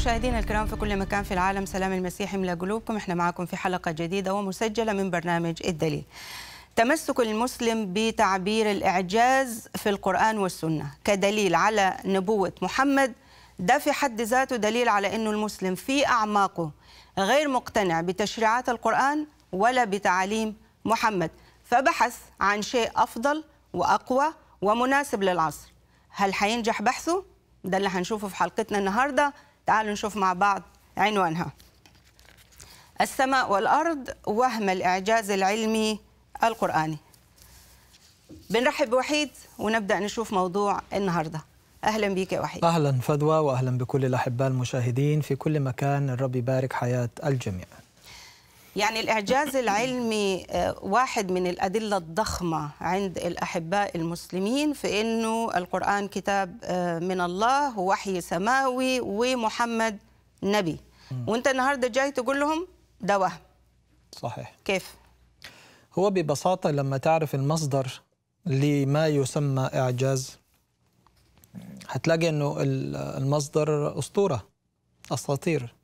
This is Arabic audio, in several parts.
مشاهدينا الكرام في كل مكان في العالم سلام المسيح من قلوبكم احنا معكم في حلقه جديده ومسجله من برنامج الدليل تمسك المسلم بتعبير الاعجاز في القران والسنه كدليل على نبوه محمد ده في حد ذاته دليل على انه المسلم في اعماقه غير مقتنع بتشريعات القران ولا بتعاليم محمد فبحث عن شيء افضل واقوى ومناسب للعصر هل حينجح بحثه ده اللي هنشوفه في حلقتنا النهارده تعالوا نشوف مع بعض عنوانها السماء والأرض وهم الإعجاز العلمي القرآني بنرحب بوحيد ونبدأ نشوف موضوع النهارده اهلا بك يا وحيد اهلا فدوى واهلا بكل الاحباء المشاهدين في كل مكان الرب يبارك حياه الجميع يعني الإعجاز العلمي آه، واحد من الأدلة الضخمة عند الأحباء المسلمين في أنه القرآن كتاب آه، من الله ووحي سماوي ومحمد نبي وانت النهارده جاي تقول لهم ده وهم صحيح كيف هو ببساطه لما تعرف المصدر لما يسمى اعجاز هتلاقي انه المصدر اسطوره اساطير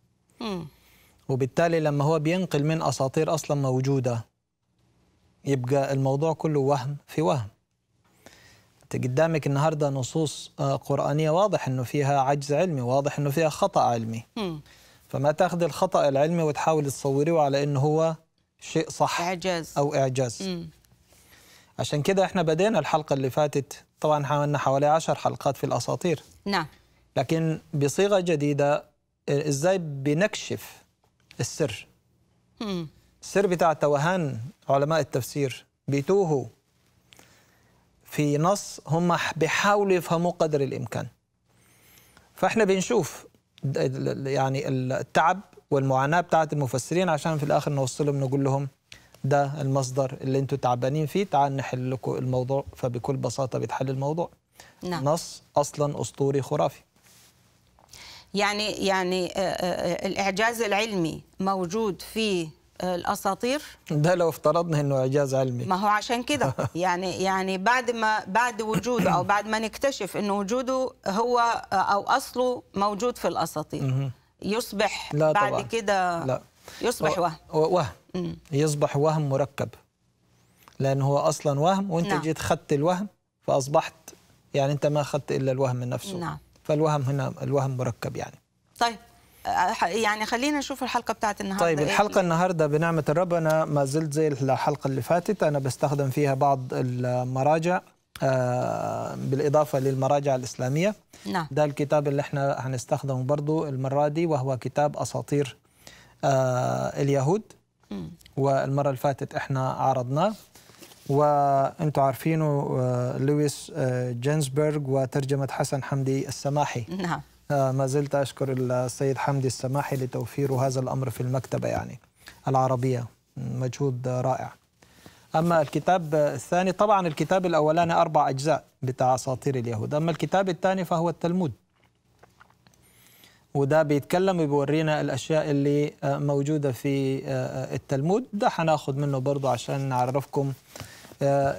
وبالتالي لما هو بينقل من اساطير اصلا موجوده يبقى الموضوع كله وهم في وهم انت قدامك النهارده نصوص آه، قرانيه واضح انه فيها عجز علمي واضح انه فيها خطا علمي م. فما تاخذ الخطا العلمي وتحاول تصوريه على انه هو شيء صح اعجاز او اعجاز م. عشان كده احنا بدينا الحلقه اللي فاتت طبعا عملنا حوالي عشر حلقات في الاساطير نعم لكن بصيغه جديده آه، ازاي بنكشف السر السر بتاع توهان علماء التفسير بيتوهوا في نص هم بيحاولوا يفهموه قدر الامكان فاحنا بنشوف يعني التعب والمعاناه بتاعت المفسرين عشان في الاخر نوصلهم نقول لهم ده المصدر اللي انتم تعبانين فيه تعال نحل لكم الموضوع فبكل بساطه بيتحل الموضوع نعم. نص اصلا اسطوري خرافي يعني يعني آه، آه، آه، الاعجاز العلمي موجود في الاساطير ده لو افترضنا انه اعجاز علمي ما هو عشان كده يعني يعني بعد ما بعد وجوده او بعد ما نكتشف انه وجوده هو او اصله موجود في الاساطير يصبح لا طبعاً. بعد كده لا يصبح وهم وهم يصبح وهم مركب لان هو اصلا وهم وانت نعم. جيت خدت الوهم فاصبحت يعني انت ما اخذت الا الوهم نفسه نعم فالوهم هنا الوهم مركب يعني طيب يعني خلينا نشوف الحلقه بتاعت النهارده طيب إيه؟ الحلقه إيه؟ النهارده بنعمه الرب انا ما زلت زي الحلقه اللي فاتت انا بستخدم فيها بعض المراجع آه، بالإضافة للمراجع الإسلامية نعم. ده الكتاب اللي احنا هنستخدمه برضو المرة دي وهو كتاب أساطير آه، اليهود والمرة اللي فاتت احنا عرضناه وانتم عارفينه آه، لويس آه، جينزبرغ وترجمه حسن حمدي السماحي نعم آه، ما زلت اشكر السيد حمدي السماحي لتوفير هذا الامر في المكتبه يعني العربيه مجهود رائع اما الكتاب الثاني طبعا الكتاب الاولاني اربع اجزاء بتاع اساطير اليهود اما الكتاب الثاني فهو التلمود وده بيتكلم وبيورينا الاشياء اللي موجوده في التلمود ده هناخد منه برضه عشان نعرفكم آه،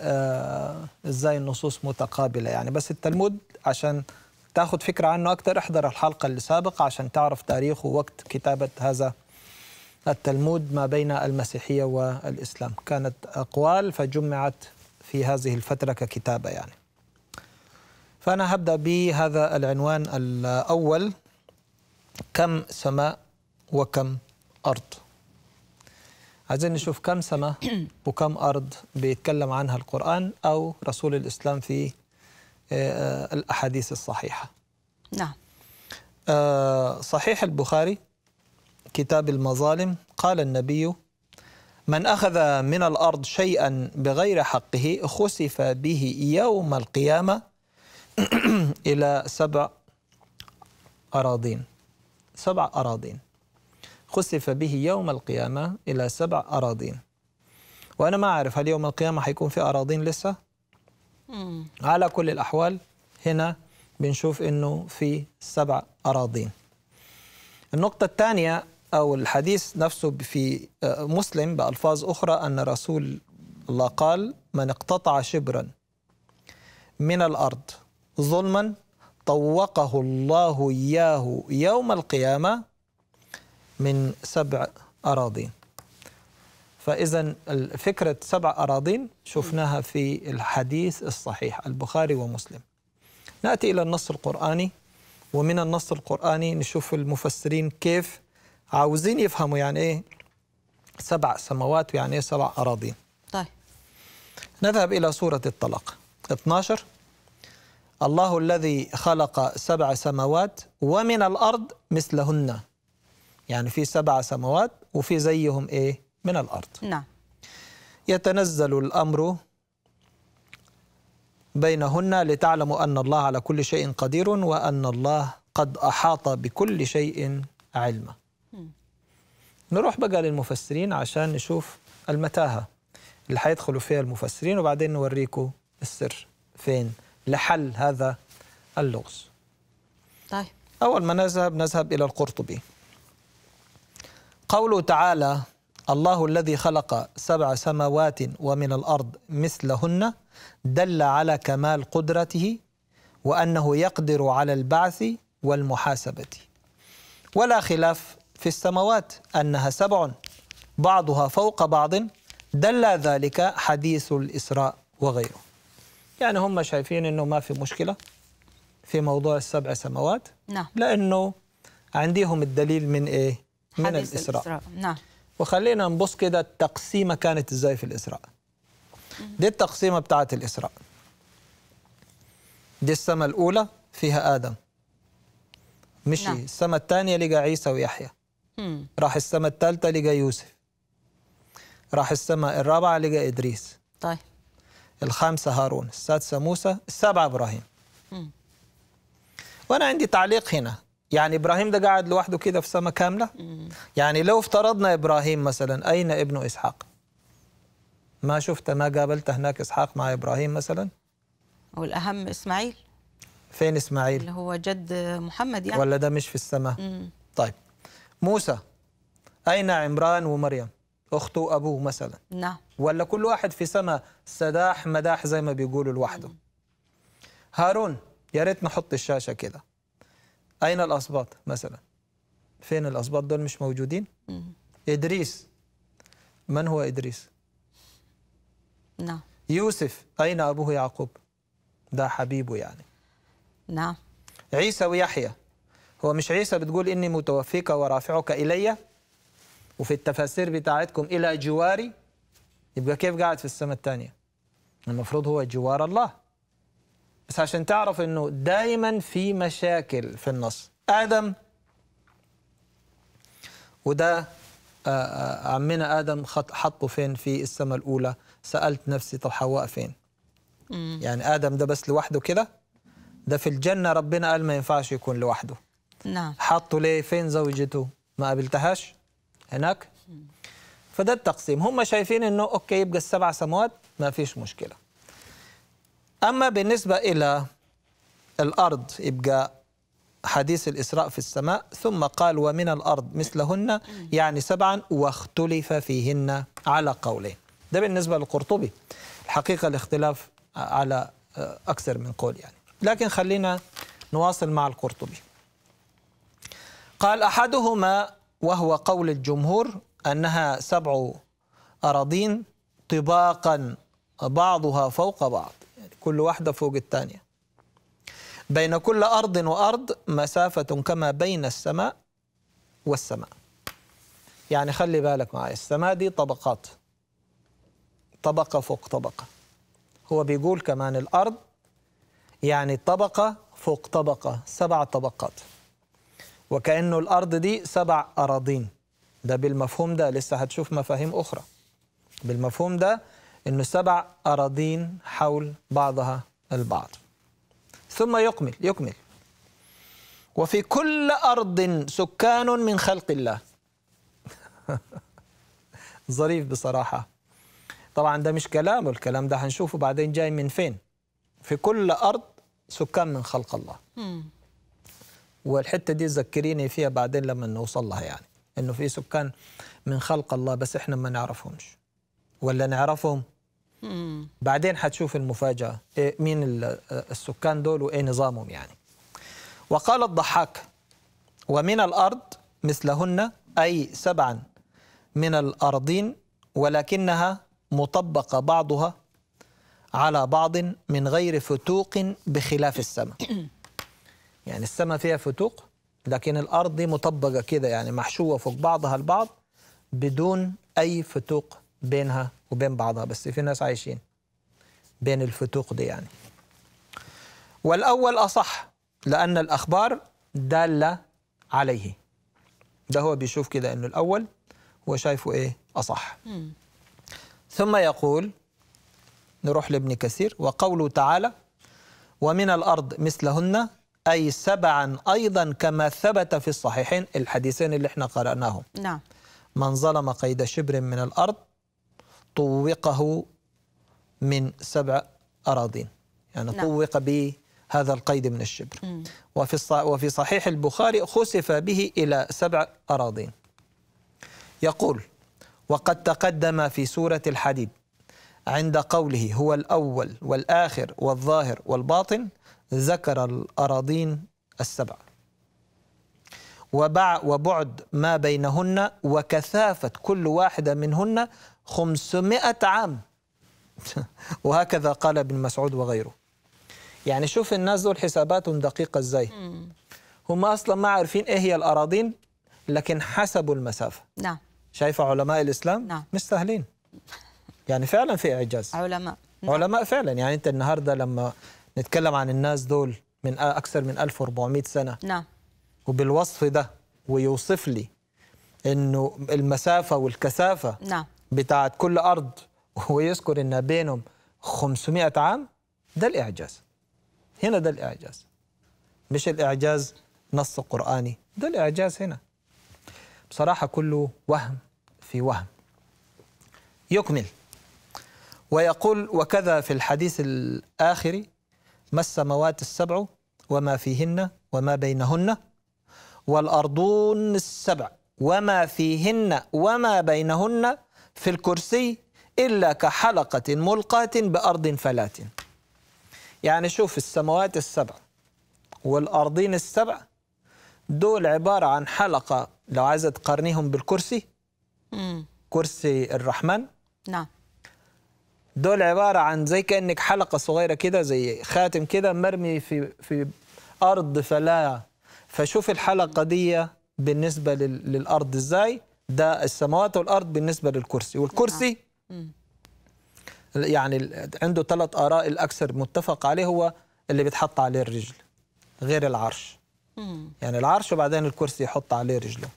آه، ازاي النصوص متقابله يعني بس التلمود عشان تاخذ فكره عنه اكثر احضر الحلقه اللي سابقه عشان تعرف تاريخ ووقت كتابه هذا التلمود ما بين المسيحيه والاسلام كانت اقوال فجمعت في هذه الفتره ككتابه يعني فانا هبدا بهذا العنوان الاول كم سماء وكم ارض عايزين نشوف كم سماء وكم أرض بيتكلم عنها القرآن أو رسول الإسلام في آه، آه، الأحاديث الصحيحة نعم آه، صحيح البخاري كتاب المظالم قال النبي من أخذ من الأرض شيئا بغير حقه خسف به يوم القيامة إلى سبع أراضين سبع أراضين خسف به يوم القيامة إلى سبع أراضين وأنا ما أعرف هل يوم القيامة حيكون في أراضين لسه؟ مم. على كل الأحوال هنا بنشوف أنه في سبع أراضين النقطة الثانية أو الحديث نفسه في آه، مسلم بألفاظ أخرى أن رسول الله قال من اقتطع شبرا من الأرض ظلما طوقه الله إياه يوم القيامة من سبع أراضين فإذا فكرة سبع أراضين شفناها في الحديث الصحيح البخاري ومسلم نأتي إلى النص القرآني ومن النص القرآني نشوف المفسرين كيف عاوزين يفهموا يعني إيه سبع سماوات ويعني إيه سبع أراضين طيب نذهب إلى سورة الطلاق 12 الله الذي خلق سبع سماوات ومن الأرض مثلهن يعني في سبع سماوات وفي زيهم إيه من الأرض نعم يتنزل الأمر بينهن لتعلموا أن الله على كل شيء قدير وأن الله قد أحاط بكل شيء علما نروح بقى للمفسرين عشان نشوف المتاهة اللي هيدخلوا فيها المفسرين وبعدين نوريكم السر فين لحل هذا اللغز طيب أول ما نذهب نذهب إلى القرطبي قوله تعالى الله الذي خلق سبع سماوات ومن الارض مثلهن دل على كمال قدرته وانه يقدر على البعث والمحاسبه ولا خلاف في السماوات انها سبع بعضها فوق بعض دل ذلك حديث الاسراء وغيره يعني هم شايفين انه ما في مشكله في موضوع السبع سماوات نعم لانه عندهم الدليل من ايه من حديث الإسراء, الإسراء. نعم وخلينا نبص كده التقسيمة كانت إزاي في الإسراء دي التقسيمة بتاعت الإسراء دي السماء الأولى فيها آدم مشي نعم. السماء الثانية لقى عيسى ويحيى مم. راح السماء الثالثة لقى يوسف راح السماء الرابعة لقى إدريس طيب الخامسة هارون السادسة موسى السابعة إبراهيم مم. وأنا عندي تعليق هنا يعني ابراهيم ده قاعد لوحده كده في سما كامله يعني لو افترضنا ابراهيم مثلا اين ابن اسحاق ما شفت ما قابلت هناك اسحاق مع ابراهيم مثلا والاهم اسماعيل فين اسماعيل اللي هو جد محمد يعني ولا ده مش في السماء طيب موسى اين عمران ومريم اخته وابوه مثلا نعم ولا كل واحد في سماء سداح مداح زي ما بيقولوا لوحده هارون يا ريت نحط الشاشه كده أين الأسباط مثلا فين الأسباط دول مش موجودين إدريس من هو إدريس نعم يوسف أين أبوه يعقوب ده حبيبه يعني نعم عيسى ويحيى هو مش عيسى بتقول إني متوفيك ورافعك إلي وفي التفاسير بتاعتكم إلى جواري يبقى كيف قاعد في السماء الثانية المفروض هو جوار الله بس عشان تعرف انه دايما في مشاكل في النص ادم وده آه، آه، عمنا ادم حطه فين في السماء الاولى سالت نفسي طب حواء فين مم. يعني ادم ده بس لوحده كده ده في الجنه ربنا قال ما ينفعش يكون لوحده نعم حطه ليه فين زوجته ما قابلتهاش هناك فده التقسيم هم شايفين انه اوكي يبقى السبع سموات ما فيش مشكله أما بالنسبة إلى الأرض يبقى حديث الإسراء في السماء ثم قال ومن الأرض مثلهن يعني سبعا واختلف فيهن على قولين ده بالنسبة للقرطبي الحقيقة الاختلاف على أكثر من قول يعني لكن خلينا نواصل مع القرطبي قال أحدهما وهو قول الجمهور أنها سبع أراضين طباقا بعضها فوق بعض كل واحدة فوق الثانية بين كل أرض وأرض مسافة كما بين السماء والسماء يعني خلي بالك معايا السماء دي طبقات طبقة فوق طبقة هو بيقول كمان الأرض يعني طبقة فوق طبقة سبع طبقات وكأنه الأرض دي سبع أراضين ده بالمفهوم ده لسه هتشوف مفاهيم أخرى بالمفهوم ده أنه سبع أراضين حول بعضها البعض ثم يكمل يكمل وفي كل أرض سكان من خلق الله ظريف بصراحة طبعا ده مش كلامه الكلام ده هنشوفه بعدين جاي من فين في كل أرض سكان من خلق الله والحتة دي ذكريني فيها بعدين لما نوصل لها يعني انه في سكان من خلق الله بس احنا ما نعرفهمش ولا نعرفهم مم. بعدين حتشوف المفاجأة إيه، مين السكان دول وإيه نظامهم يعني وقال الضحاك ومن الأرض مثلهن أي سبعا من الأرضين ولكنها مطبقة بعضها على بعض من غير فتوق بخلاف السماء يعني السماء فيها فتوق لكن الأرض دي مطبقة كده يعني محشوة فوق بعضها البعض بدون أي فتوق بينها وبين بعضها بس في ناس عايشين بين الفتوق دي يعني والأول أصح لأن الأخبار دالة عليه ده هو بيشوف كده أنه الأول هو شايفه إيه أصح ثم يقول نروح لابن كثير وقوله تعالى ومن الأرض مثلهن أي سبعا أيضا كما ثبت في الصحيحين الحديثين اللي احنا قرأناهم نعم من ظلم قيد شبر من الأرض طوقه من سبع أراضين يعني نعم. طوق بهذا القيد من الشبر وفي, وفي وفي صحيح البخاري خسف به إلى سبع أراضين يقول وقد تقدم في سورة الحديد عند قوله هو الأول والآخر والظاهر والباطن ذكر الأراضين السبع وبع وبعد ما بينهن وكثافة كل واحدة منهن 500 عام وهكذا قال ابن مسعود وغيره يعني شوف الناس دول حساباتهم دقيقة ازاي هم أصلا ما عارفين إيه هي الأراضين لكن حسبوا المسافة نعم شايفة علماء الإسلام نعم مش سهلين يعني فعلا في إعجاز علماء نعم. علماء فعلا يعني أنت النهاردة لما نتكلم عن الناس دول من أكثر من 1400 سنة نعم وبالوصف ده ويوصف لي انه المسافه والكثافه نعم بتاعت كل أرض ويذكر إن بينهم 500 عام ده الإعجاز هنا ده الإعجاز مش الإعجاز نص قرآني ده الإعجاز هنا بصراحة كله وهم في وهم يكمل ويقول وكذا في الحديث الآخر ما السماوات السبع وما فيهن وما بينهن والأرضون السبع وما فيهن وما بينهن في الكرسي إلا كحلقة ملقاة بأرض فلاة يعني شوف السماوات السبع والأرضين السبع دول عبارة عن حلقة لو عايزة تقارنيهم بالكرسي مم. كرسي الرحمن نعم دول عبارة عن زي كأنك حلقة صغيرة كده زي خاتم كده مرمي في في أرض فلاة فشوف الحلقة دي بالنسبة للأرض إزاي ده السماوات والارض بالنسبه للكرسي والكرسي نعم. يعني عنده ثلاث اراء الاكثر متفق عليه هو اللي بيتحط عليه الرجل غير العرش يعني العرش وبعدين الكرسي يحط عليه رجله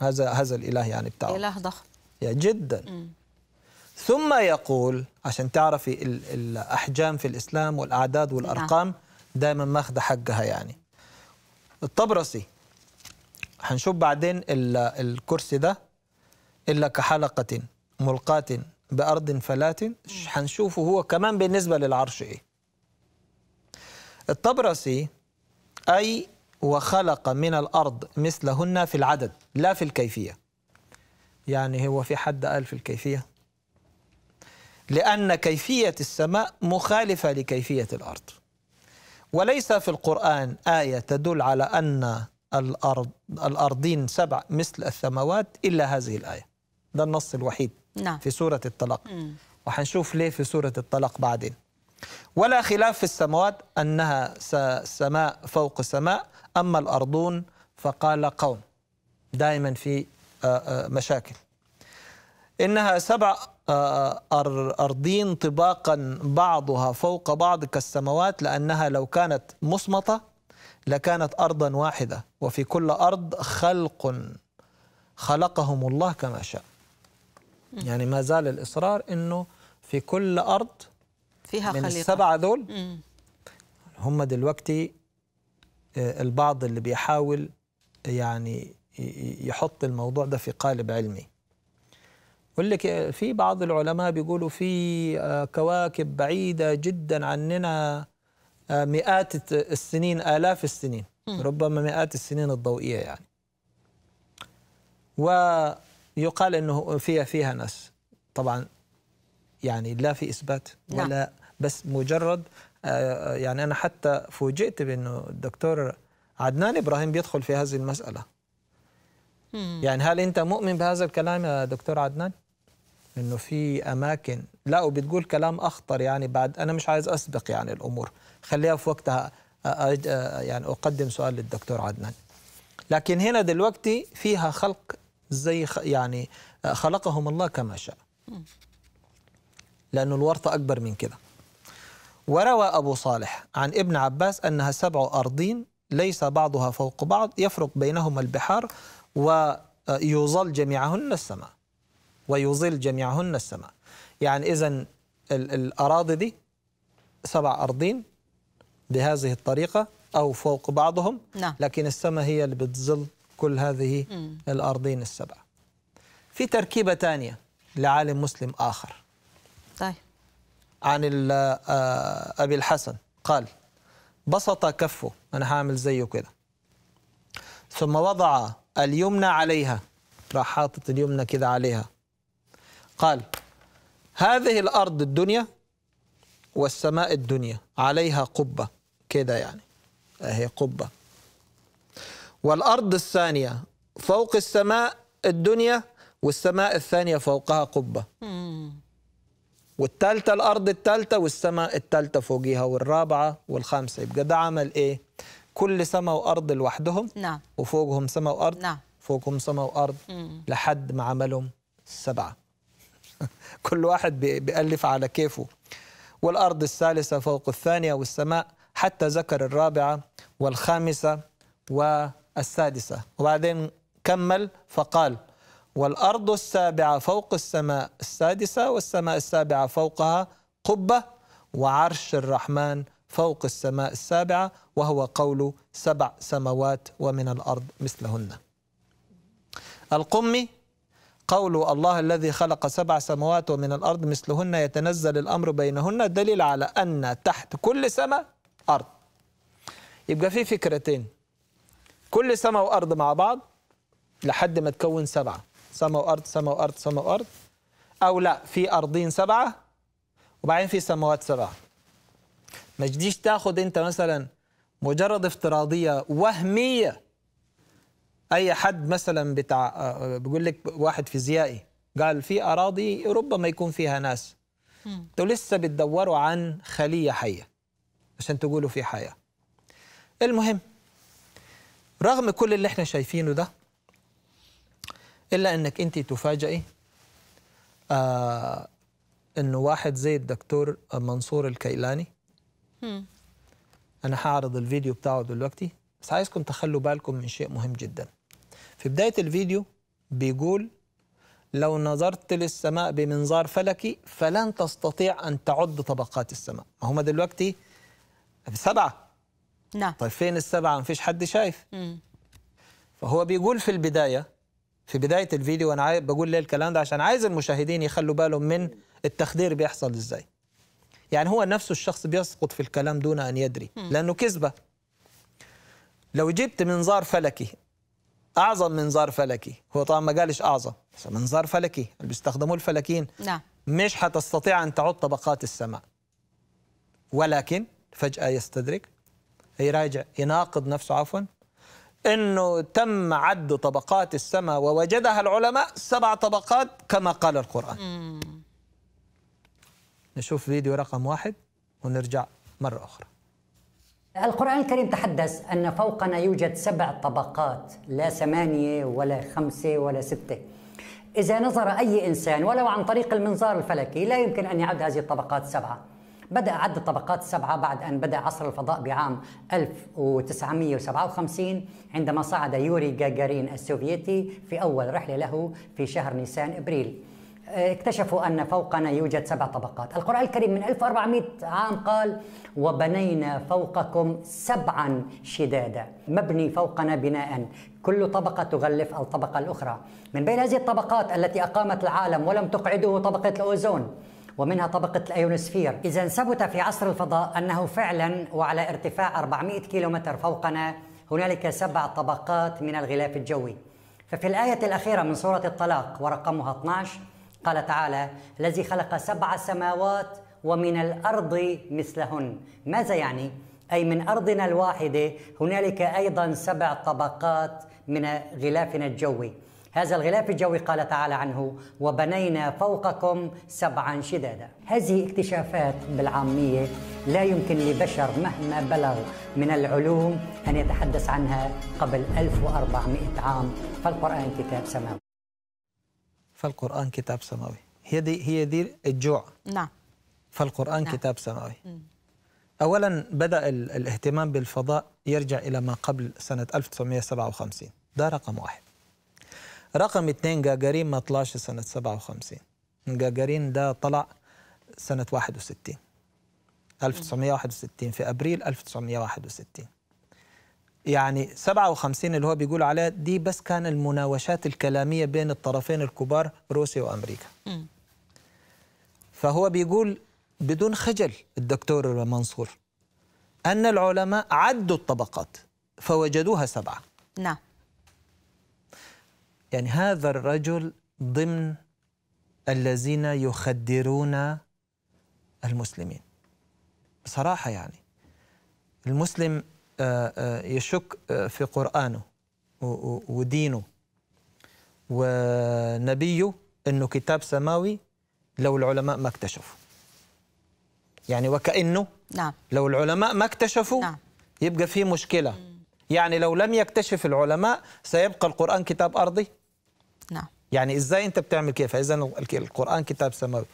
هذا هذا الاله يعني بتاعه اله ضخم جدا ثم يقول عشان تعرفي الاحجام في الاسلام والاعداد والارقام نعم. دائما ماخذه حقها يعني الطبرسي هنشوف بعدين الكرسي ده إلا كحلقة ملقاة بأرض فلات هنشوفه هو كمان بالنسبة للعرش إيه الطبرسي أي وخلق من الأرض مثلهن في العدد لا في الكيفية يعني هو في حد قال في الكيفية لأن كيفية السماء مخالفة لكيفية الأرض وليس في القرآن آية تدل على أن الأرض الأرضين سبع مثل السماوات إلا هذه الآية ده النص الوحيد نعم. في سورة الطلاق مم. وحنشوف ليه في سورة الطلاق بعدين ولا خلاف في السماوات أنها سماء فوق سماء أما الأرضون فقال قوم دائما في آه، آه، مشاكل إنها سبع آه، أرضين طباقا بعضها فوق بعض كالسماوات لأنها لو كانت مصمطة لكانت أرضا واحدة وفي كل أرض خلق خلقهم الله كما شاء يعني ما زال الإصرار أنه في كل أرض فيها من خليقة. السبعة دول هم دلوقتي آه، البعض اللي بيحاول يعني يحط الموضوع ده في قالب علمي يقول لك آه، في بعض العلماء بيقولوا في آه، كواكب بعيدة جدا عننا مئات السنين آلاف السنين ربما مئات السنين الضوئية يعني ويقال أنه فيها فيها ناس طبعا يعني لا في إثبات نعم. ولا بس مجرد آه، آه، يعني أنا حتى فوجئت بأنه الدكتور عدنان إبراهيم بيدخل في هذه المسألة يعني هل أنت مؤمن بهذا الكلام يا دكتور عدنان؟ انه في اماكن لا وبتقول كلام اخطر يعني بعد انا مش عايز اسبق يعني الامور خليها في وقتها يعني اقدم سؤال للدكتور عدنان لكن هنا دلوقتي فيها خلق زي يعني خلقهم الله كما شاء لأن الورطة أكبر من كده وروى أبو صالح عن ابن عباس أنها سبع أرضين ليس بعضها فوق بعض يفرق بينهما البحار ويظل جميعهن السماء ويظل جميعهن السماء يعني إذا الأراضي دي سبع أرضين بهذه الطريقة أو فوق بعضهم نعم. لكن السماء هي اللي بتظل كل هذه م. الأرضين السبعة في تركيبة ثانية لعالم مسلم آخر طيب عن آه، آه، أبي الحسن قال بسط كفه أنا هعمل زيه كده ثم وضع اليمنى عليها راح حاطط اليمنى كده عليها قال هذه الأرض الدنيا والسماء الدنيا عليها قبة كده يعني اهي قبة والأرض الثانية فوق السماء الدنيا والسماء الثانية فوقها قبة والثالثة الأرض الثالثة والسماء الثالثة فوقيها والرابعة والخامسة يبقى ده عمل إيه؟ كل سماء وأرض لوحدهم نعم وفوقهم سماء وأرض نعم فوقهم سماء وأرض مم. لحد ما عملهم سبعة كل واحد بيألف على كيفه والأرض الثالثة فوق الثانية والسماء حتى ذكر الرابعة والخامسة والسادسة وبعدين كمل فقال والأرض السابعة فوق السماء السادسة والسماء السابعة فوقها قبة وعرش الرحمن فوق السماء السابعة وهو قول سبع سماوات ومن الأرض مثلهن القمي قول الله الذي خلق سبع سماوات ومن الأرض مثلهن يتنزل الأمر بينهن دليل على أن تحت كل سماء أرض يبقى في فكرتين كل سماء وأرض مع بعض لحد ما تكون سبعة سماء وأرض سماء وأرض سماء وأرض أو لا في أرضين سبعة وبعدين في سماوات سبعة ما تجيش تاخد أنت مثلا مجرد افتراضية وهمية أي حد مثلا بتاع آه، بيقول لك واحد فيزيائي قال في أراضي ربما يكون فيها ناس انتوا لسه بتدوروا عن خلية حية عشان تقولوا في حياة المهم رغم كل اللي احنا شايفينه ده إلا أنك أنت تفاجئي آه أنه واحد زي الدكتور منصور الكيلاني أنا هعرض الفيديو بتاعه دلوقتي بس عايزكم تخلوا بالكم من شيء مهم جدا في بداية الفيديو بيقول لو نظرت للسماء بمنظار فلكي فلن تستطيع أن تعد طبقات السماء ما دلوقتي سبعة نعم طيب فين السبعة ما فيش حد شايف مم. فهو بيقول في البداية في بداية الفيديو أنا بقول ليه الكلام ده عشان عايز المشاهدين يخلوا بالهم من التخدير بيحصل إزاي يعني هو نفسه الشخص بيسقط في الكلام دون أن يدري مم. لأنه كذبة لو جبت منظار فلكي أعظم منظار فلكي هو طبعا ما قالش أعظم منظار فلكي اللي بيستخدموه الفلكيين نعم مش هتستطيع أن تعد طبقات السماء ولكن فجأة يستدرك يراجع يناقض نفسه عفوا انه تم عد طبقات السماء ووجدها العلماء سبع طبقات كما قال القران. نشوف فيديو رقم واحد ونرجع مره اخرى. القرآن الكريم تحدث أن فوقنا يوجد سبع طبقات لا ثمانية ولا خمسة ولا ستة إذا نظر أي إنسان ولو عن طريق المنظار الفلكي لا يمكن أن يعد هذه الطبقات سبعة بدأ عد الطبقات السبعة بعد أن بدأ عصر الفضاء بعام 1957 عندما صعد يوري جاجارين السوفيتي في أول رحلة له في شهر نيسان إبريل آه، اكتشفوا أن فوقنا يوجد سبع طبقات القرآن الكريم من 1400 عام قال وبنينا فوقكم سبعا شدادا مبني فوقنا بناء كل طبقة تغلف الطبقة الأخرى من بين هذه الطبقات التي أقامت العالم ولم تقعده طبقة الأوزون ومنها طبقة الأيونوسفير إذا ثبت في عصر الفضاء أنه فعلا وعلى ارتفاع 400 كيلومتر فوقنا هنالك سبع طبقات من الغلاف الجوي ففي الآية الأخيرة من سورة الطلاق ورقمها 12 قال تعالى الذي خلق سبع سماوات ومن الأرض مثلهن ماذا يعني؟ أي من أرضنا الواحدة هنالك أيضا سبع طبقات من غلافنا الجوي هذا الغلاف الجوي قال تعالى عنه وبنينا فوقكم سبعا شدادا هذه اكتشافات بالعامية لا يمكن لبشر مهما بلغ من العلوم أن يتحدث عنها قبل 1400 عام فالقرآن كتاب سماوي فالقرآن كتاب سماوي هي دي هي دي الجوع نعم فالقرآن نعم. كتاب سماوي م. أولا بدأ الاهتمام بالفضاء يرجع إلى ما قبل سنة 1957 ده رقم واحد رقم اثنين جاجارين ما طلعش سنة 57 جاجارين ده طلع سنة 61 1961 في أبريل 1961 يعني 57 اللي هو بيقول عليها دي بس كان المناوشات الكلامية بين الطرفين الكبار روسيا وأمريكا م. فهو بيقول بدون خجل الدكتور منصور أن العلماء عدوا الطبقات فوجدوها سبعة نعم يعني هذا الرجل ضمن الذين يخدرون المسلمين بصراحة يعني المسلم آه، آه، يشك آه، في قرآنه ودينه ونبيه أنه كتاب سماوي لو العلماء ما اكتشفوا يعني وكأنه نعم. لو العلماء ما اكتشفوا نعم. يبقى في مشكلة يعني لو لم يكتشف العلماء سيبقى القرآن كتاب أرضي نعم يعني ازاي انت بتعمل كده فاذا القران كتاب سماوي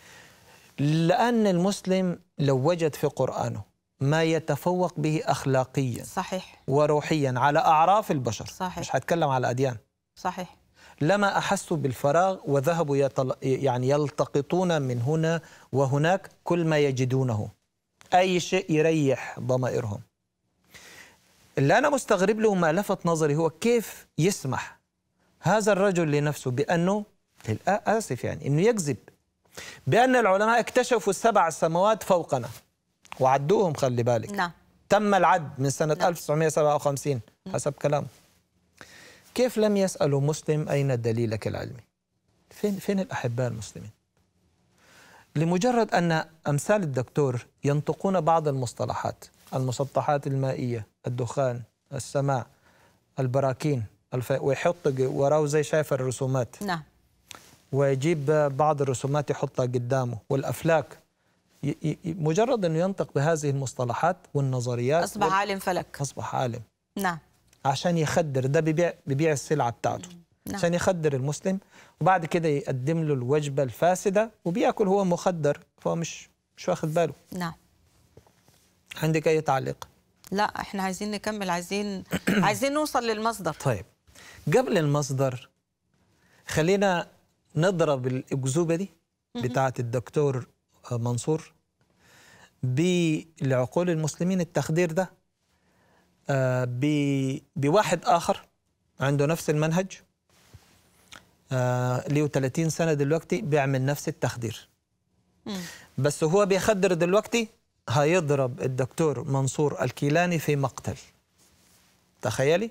لان المسلم لو وجد في قرانه ما يتفوق به اخلاقيا صحيح وروحيا على اعراف البشر صحيح مش هتكلم على اديان صحيح لما احسوا بالفراغ وذهبوا يطل... يعني يلتقطون من هنا وهناك كل ما يجدونه اي شيء يريح ضمائرهم اللي انا مستغرب له ما لفت نظري هو كيف يسمح هذا الرجل لنفسه بأنه آسف يعني أنه يكذب بأن العلماء اكتشفوا السبع سماوات فوقنا وعدوهم خلي بالك نعم تم العد من سنة نعم. لا. 1957 حسب كلامه كيف لم يسألوا مسلم أين دليلك العلمي فين, فين الأحباء المسلمين لمجرد أن أمثال الدكتور ينطقون بعض المصطلحات المسطحات المائية الدخان السماء البراكين الف... ويحط وراه زي شايف الرسومات نعم ويجيب بعض الرسومات يحطها قدامه والافلاك ي... ي... مجرد انه ينطق بهذه المصطلحات والنظريات اصبح وال... عالم فلك اصبح عالم نعم عشان يخدر ده بيبيع بيبيع السلعه بتاعته نعم. عشان يخدر المسلم وبعد كده يقدم له الوجبه الفاسده وبياكل هو مخدر فهو مش مش واخد باله نعم عندك اي تعليق؟ لا احنا عايزين نكمل عايزين عايزين نوصل للمصدر طيب قبل المصدر خلينا نضرب الأكذوبة دي بتاعة الدكتور آه، منصور لعقول المسلمين التخدير ده آه، بواحد آخر عنده نفس المنهج آه، له 30 سنة دلوقتي بيعمل نفس التخدير بس هو بيخدر دلوقتي هيضرب الدكتور منصور الكيلاني في مقتل تخيلي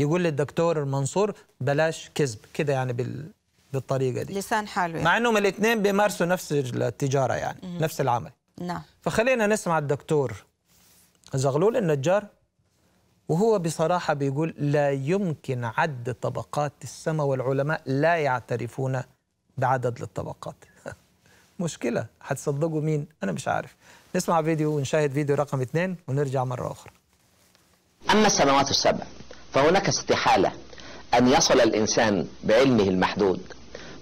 يقول للدكتور منصور بلاش كذب كده يعني بال... بالطريقه دي لسان حاله يعني. مع انهم الاثنين بيمارسوا نفس التجاره يعني مم. نفس العمل نعم فخلينا نسمع الدكتور زغلول النجار وهو بصراحة بيقول لا يمكن عد طبقات السماء والعلماء لا يعترفون بعدد للطبقات مشكلة هتصدقوا مين أنا مش عارف نسمع فيديو ونشاهد فيديو رقم اثنين ونرجع مرة أخرى أما السماوات السبع فهناك استحالة أن يصل الإنسان بعلمه المحدود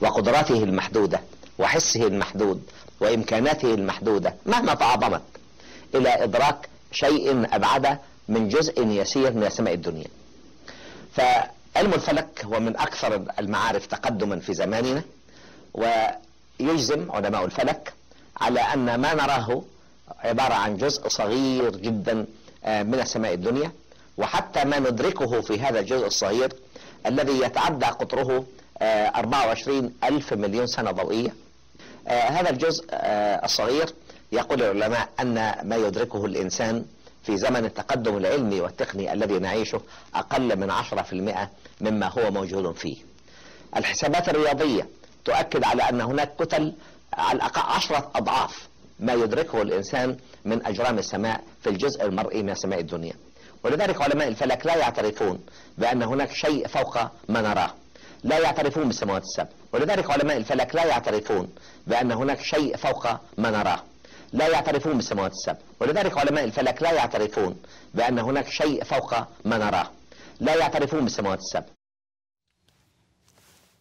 وقدراته المحدودة وحسه المحدود وإمكاناته المحدودة مهما تعظمت إلى إدراك شيء أبعد من جزء يسير من سماء الدنيا فعلم الفلك هو من أكثر المعارف تقدما في زماننا ويجزم علماء الفلك على أن ما نراه عبارة عن جزء صغير جدا آه، من سماء الدنيا وحتى ما ندركه في هذا الجزء الصغير الذي يتعدى قطره 24 آه، ألف مليون سنة ضوئية آه، هذا الجزء آه، الصغير يقول العلماء أن ما يدركه الإنسان في زمن التقدم العلمي والتقني الذي نعيشه أقل من 10% مما هو موجود فيه الحسابات الرياضية تؤكد على أن هناك كتل على الأقل عشرة أضعاف ما يدركه الإنسان من أجرام السماء في الجزء المرئي من سماء الدنيا ولذلك علماء الفلك لا يعترفون بأن هناك شيء فوق ما نراه لا يعترفون بالسماوات السبع ولذلك علماء الفلك لا يعترفون بأن هناك شيء فوق ما نراه لا يعترفون بالسماوات السبع ولذلك علماء الفلك لا يعترفون بأن هناك شيء فوق ما نراه لا يعترفون بالسماوات السبع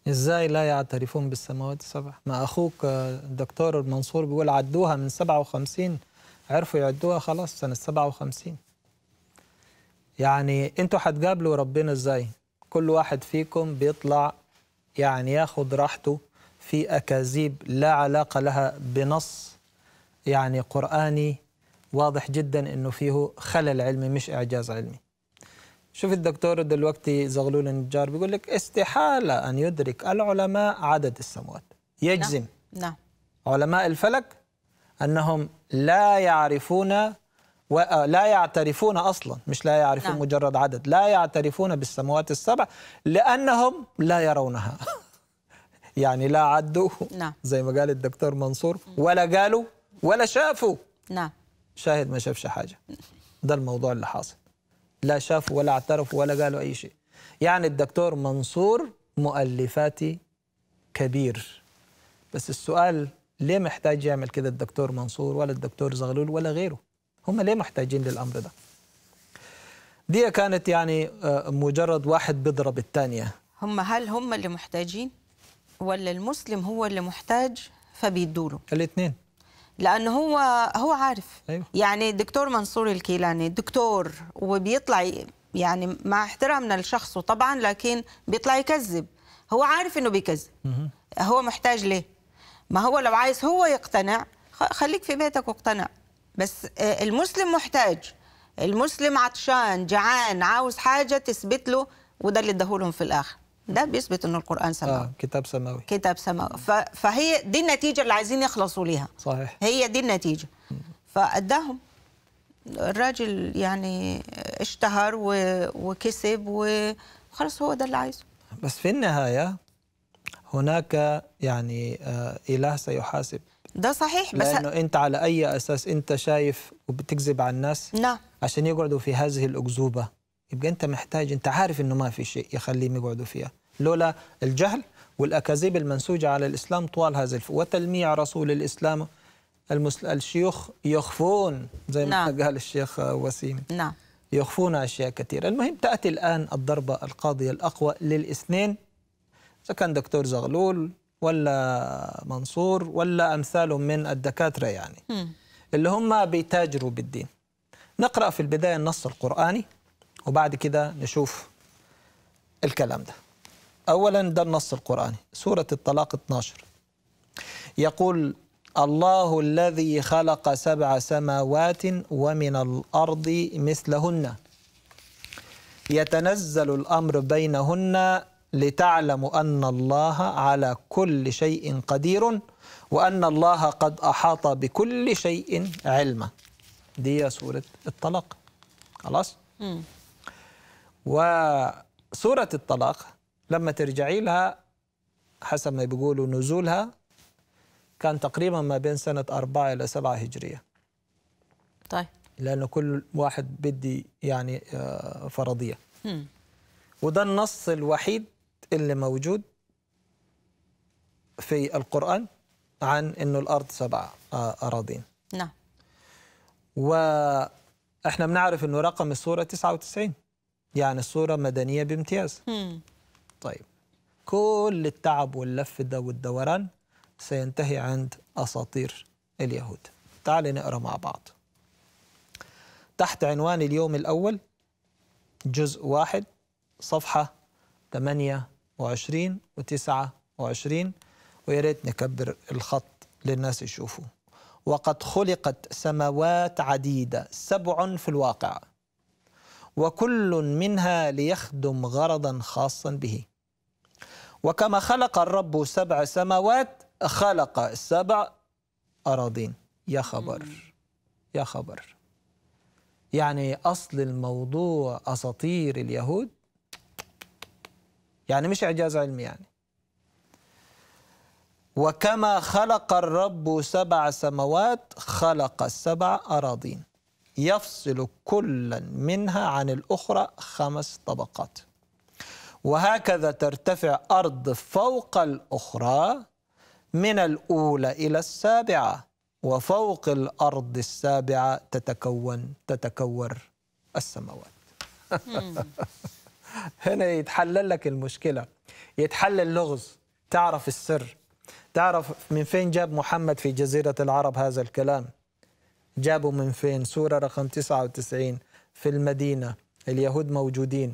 ازاي لا يعترفون بالسماوات السبع ما اخوك آه، الدكتور منصور بيقول عدوها من 57 عرفوا يعدوها خلاص سنه 57 يعني انتوا هتقابلوا ربنا ازاي كل واحد فيكم بيطلع يعني ياخد راحته في اكاذيب لا علاقه لها بنص يعني قراني واضح جدا انه فيه خلل علمي مش اعجاز علمي شوف الدكتور دلوقتي زغلول النجار بيقول لك استحاله ان يدرك العلماء عدد السموات يجزم نعم, نعم. علماء الفلك انهم لا يعرفون ولا آه، يعترفون اصلا مش لا يعرفون نعم. مجرد عدد لا يعترفون بالسماوات السبع لانهم لا يرونها يعني لا عدوا نعم. زي ما قال الدكتور منصور ولا قالوا ولا شافوا نعم شاهد ما شافش حاجه ده الموضوع اللي حاصل لا شافوا ولا اعترفوا ولا قالوا اي شيء يعني الدكتور منصور مؤلفاتي كبير بس السؤال ليه محتاج يعمل كده الدكتور منصور ولا الدكتور زغلول ولا غيره هم ليه محتاجين للأمر ده دي كانت يعني آه، مجرد واحد بيضرب الثانية هم هل هم اللي محتاجين ولا المسلم هو اللي محتاج فبيدوا له الاثنين لانه هو هو عارف أيوه. يعني دكتور منصور الكيلاني دكتور وبيطلع يعني مع احترامنا للشخص طبعا لكن بيطلع يكذب هو عارف انه بيكذب هو محتاج ليه ما هو لو عايز هو يقتنع خليك في بيتك واقتنع بس آه، المسلم محتاج المسلم عطشان جعان عاوز حاجه تثبت له وده اللي اداهولهم في الاخر ده بيثبت ان القران سماوي آه، كتاب سماوي كتاب سماوي فهي دي النتيجه اللي عايزين يخلصوا ليها صحيح هي دي النتيجه فاداهم الراجل يعني اشتهر و... وكسب وخلاص هو ده اللي عايزه بس في النهايه هناك يعني آه، اله سيحاسب ده صحيح بس لانه انت على اي اساس انت شايف وبتكذب على الناس نعم عشان يقعدوا في هذه الاكذوبه يبقى انت محتاج انت عارف انه ما في شيء يخليهم يقعدوا فيها لولا الجهل والاكاذيب المنسوجه على الاسلام طوال هذا الف... وتلميع رسول الاسلام المسل... الشيوخ يخفون زي ما نعم. قال الشيخ وسيم نعم يخفون اشياء كثيره المهم تاتي الان الضربه القاضيه الاقوى للاثنين اذا كان دكتور زغلول ولا منصور ولا أمثال من الدكاترة يعني اللي هم بيتاجروا بالدين نقرأ في البداية النص القرآني وبعد كده نشوف الكلام ده أولا ده النص القرآني سورة الطلاق 12 يقول الله الذي خلق سبع سماوات ومن الأرض مثلهن يتنزل الأمر بينهن لتعلموا أن الله على كل شيء قدير وأن الله قد أحاط بكل شيء علما دي سورة الطلاق خلاص وسورة الطلاق لما ترجعي لها حسب ما بيقولوا نزولها كان تقريبا ما بين سنة أربعة إلى سبعة هجرية طيب لأنه كل واحد بدي يعني آه، فرضية وده النص الوحيد اللي موجود في القرآن عن أنه الأرض سبع أراضين نعم وإحنا بنعرف أنه رقم السورة 99 يعني السورة مدنية بامتياز مم. طيب كل التعب واللف ده والدوران سينتهي عند أساطير اليهود تعال نقرأ مع بعض تحت عنوان اليوم الأول جزء واحد صفحة 8 وعشرين وتسعة وعشرين ويا ريت نكبر الخط للناس يشوفوا وقد خلقت سماوات عديدة سبع في الواقع وكل منها ليخدم غرضا خاصا به وكما خلق الرب سبع سماوات خلق سبع أراضين يا خبر يا خبر يعني أصل الموضوع أساطير اليهود يعني مش إعجاز علمي يعني وكما خلق الرب سبع سماوات خلق السبع أراضين يفصل كلا منها عن الأخرى خمس طبقات وهكذا ترتفع أرض فوق الأخرى من الأولى إلى السابعة وفوق الأرض السابعة تتكون تتكور السماوات هنا يتحلل لك المشكله يتحل اللغز تعرف السر تعرف من فين جاب محمد في جزيره العرب هذا الكلام جابوا من فين سوره رقم 99 في المدينه اليهود موجودين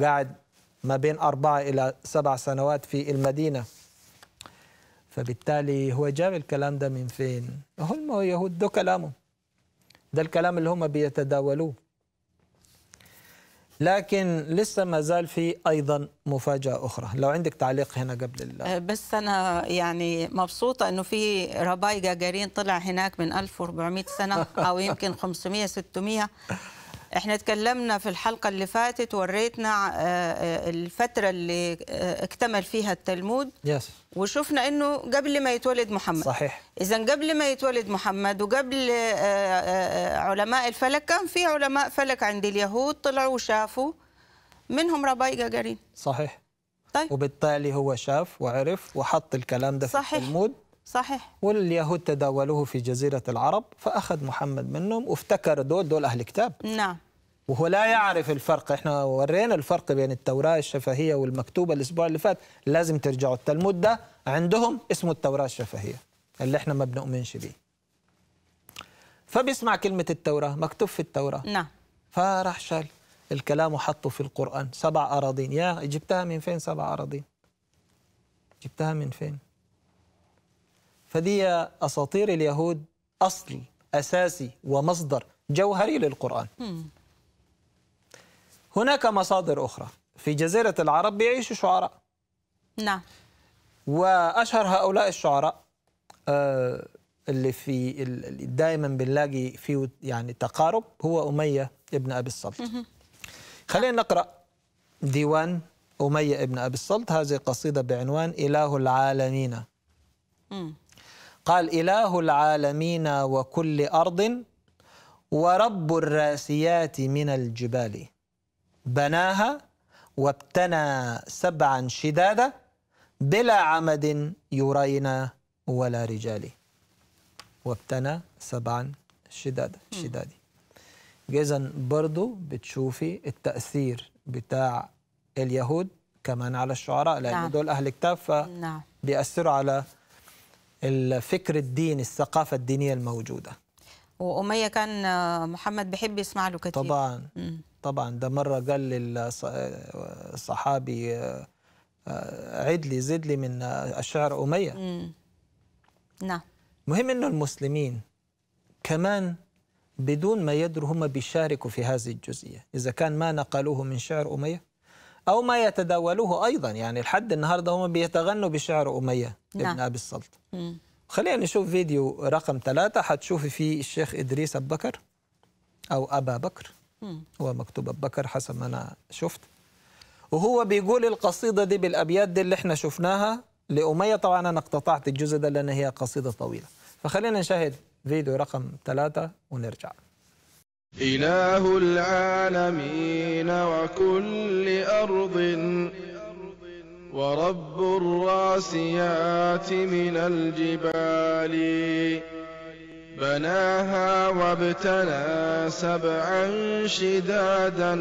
قاعد ما بين أربعة إلى سبع سنوات في المدينة فبالتالي هو جاب الكلام ده من فين؟ هم يهود ده كلامهم ده الكلام اللي هم بيتداولوه لكن لسه ما زال في ايضا مفاجاه اخرى لو عندك تعليق هنا قبل الله. أه، بس انا يعني مبسوطه انه في رباي جاجارين طلع هناك من 1400 سنه او يمكن 500 600 احنا تكلمنا في الحلقة اللي فاتت وريتنا آه، آه، الفترة اللي آه، اكتمل فيها التلمود يس. وشفنا انه قبل ما يتولد محمد صحيح اذا قبل ما يتولد محمد وقبل علماء الفلك كان في علماء فلك عند اليهود طلعوا وشافوا منهم رباي جاجرين صحيح طيب وبالتالي هو شاف وعرف وحط الكلام ده في صحيح. التلمود صحيح واليهود تداولوه في جزيرة العرب فأخذ محمد منهم وافتكر دول دول أهل كتاب نعم وهو لا يعرف الفرق احنا ورينا الفرق بين التوراة الشفهية والمكتوبة الأسبوع اللي فات لازم ترجعوا التلمود ده عندهم اسمه التوراة الشفهية اللي احنا ما بنؤمنش بيه فبيسمع كلمة التوراة مكتوب في التوراة نعم فراح شال الكلام وحطه في القرآن سبع أراضين يا جبتها من فين سبع أراضين جبتها من فين فدي أساطير اليهود أصل أساسي ومصدر جوهري للقرآن هناك مصادر أخرى في جزيرة العرب بيعيش شعراء نعم وأشهر هؤلاء الشعراء آه، اللي في اللي دائما بنلاقي فيه يعني تقارب هو أمية ابن أبي الصلت خلينا نقرأ ديوان أمية ابن أبي الصلت هذه قصيدة بعنوان إله العالمين قال إله العالمين وكل أرض ورب الراسيات من الجبال بناها وابتنى سبعا شدادا بلا عمد يرينا ولا رجال وابتنى سبعا شدادا شدادي إذا برضو بتشوفي التأثير بتاع اليهود كمان على الشعراء لأن نعم. دول أهل كتاب فبيأثروا نعم. على الفكر الديني الثقافة الدينية الموجودة وأمية كان آه، محمد بحب يسمع له كثير طبعا م. طبعا ده مرة قال للصحابي آه، آه، عد لي زد لي من الشعر أمية نعم مهم أنه المسلمين كمان بدون ما يدروا هم بيشاركوا في هذه الجزئية إذا كان ما نقلوه من شعر أمية أو ما يتداوله أيضا يعني لحد النهاردة هم بيتغنوا بشعر أمية نعم. ابن أبي السلط خلينا نشوف فيديو رقم ثلاثة هتشوفي فيه الشيخ إدريس أبو بكر أو أبا بكر مم. هو مكتوب أبو بكر حسب ما أنا شفت وهو بيقول القصيدة دي بالأبيات دي اللي احنا شفناها لأمية طبعا أنا اقتطعت الجزء ده لأن هي قصيدة طويلة فخلينا نشاهد فيديو رقم ثلاثة ونرجع إله العالمين وكل أرض ورب الراسيات من الجبال بناها وابتنى سبعا شدادا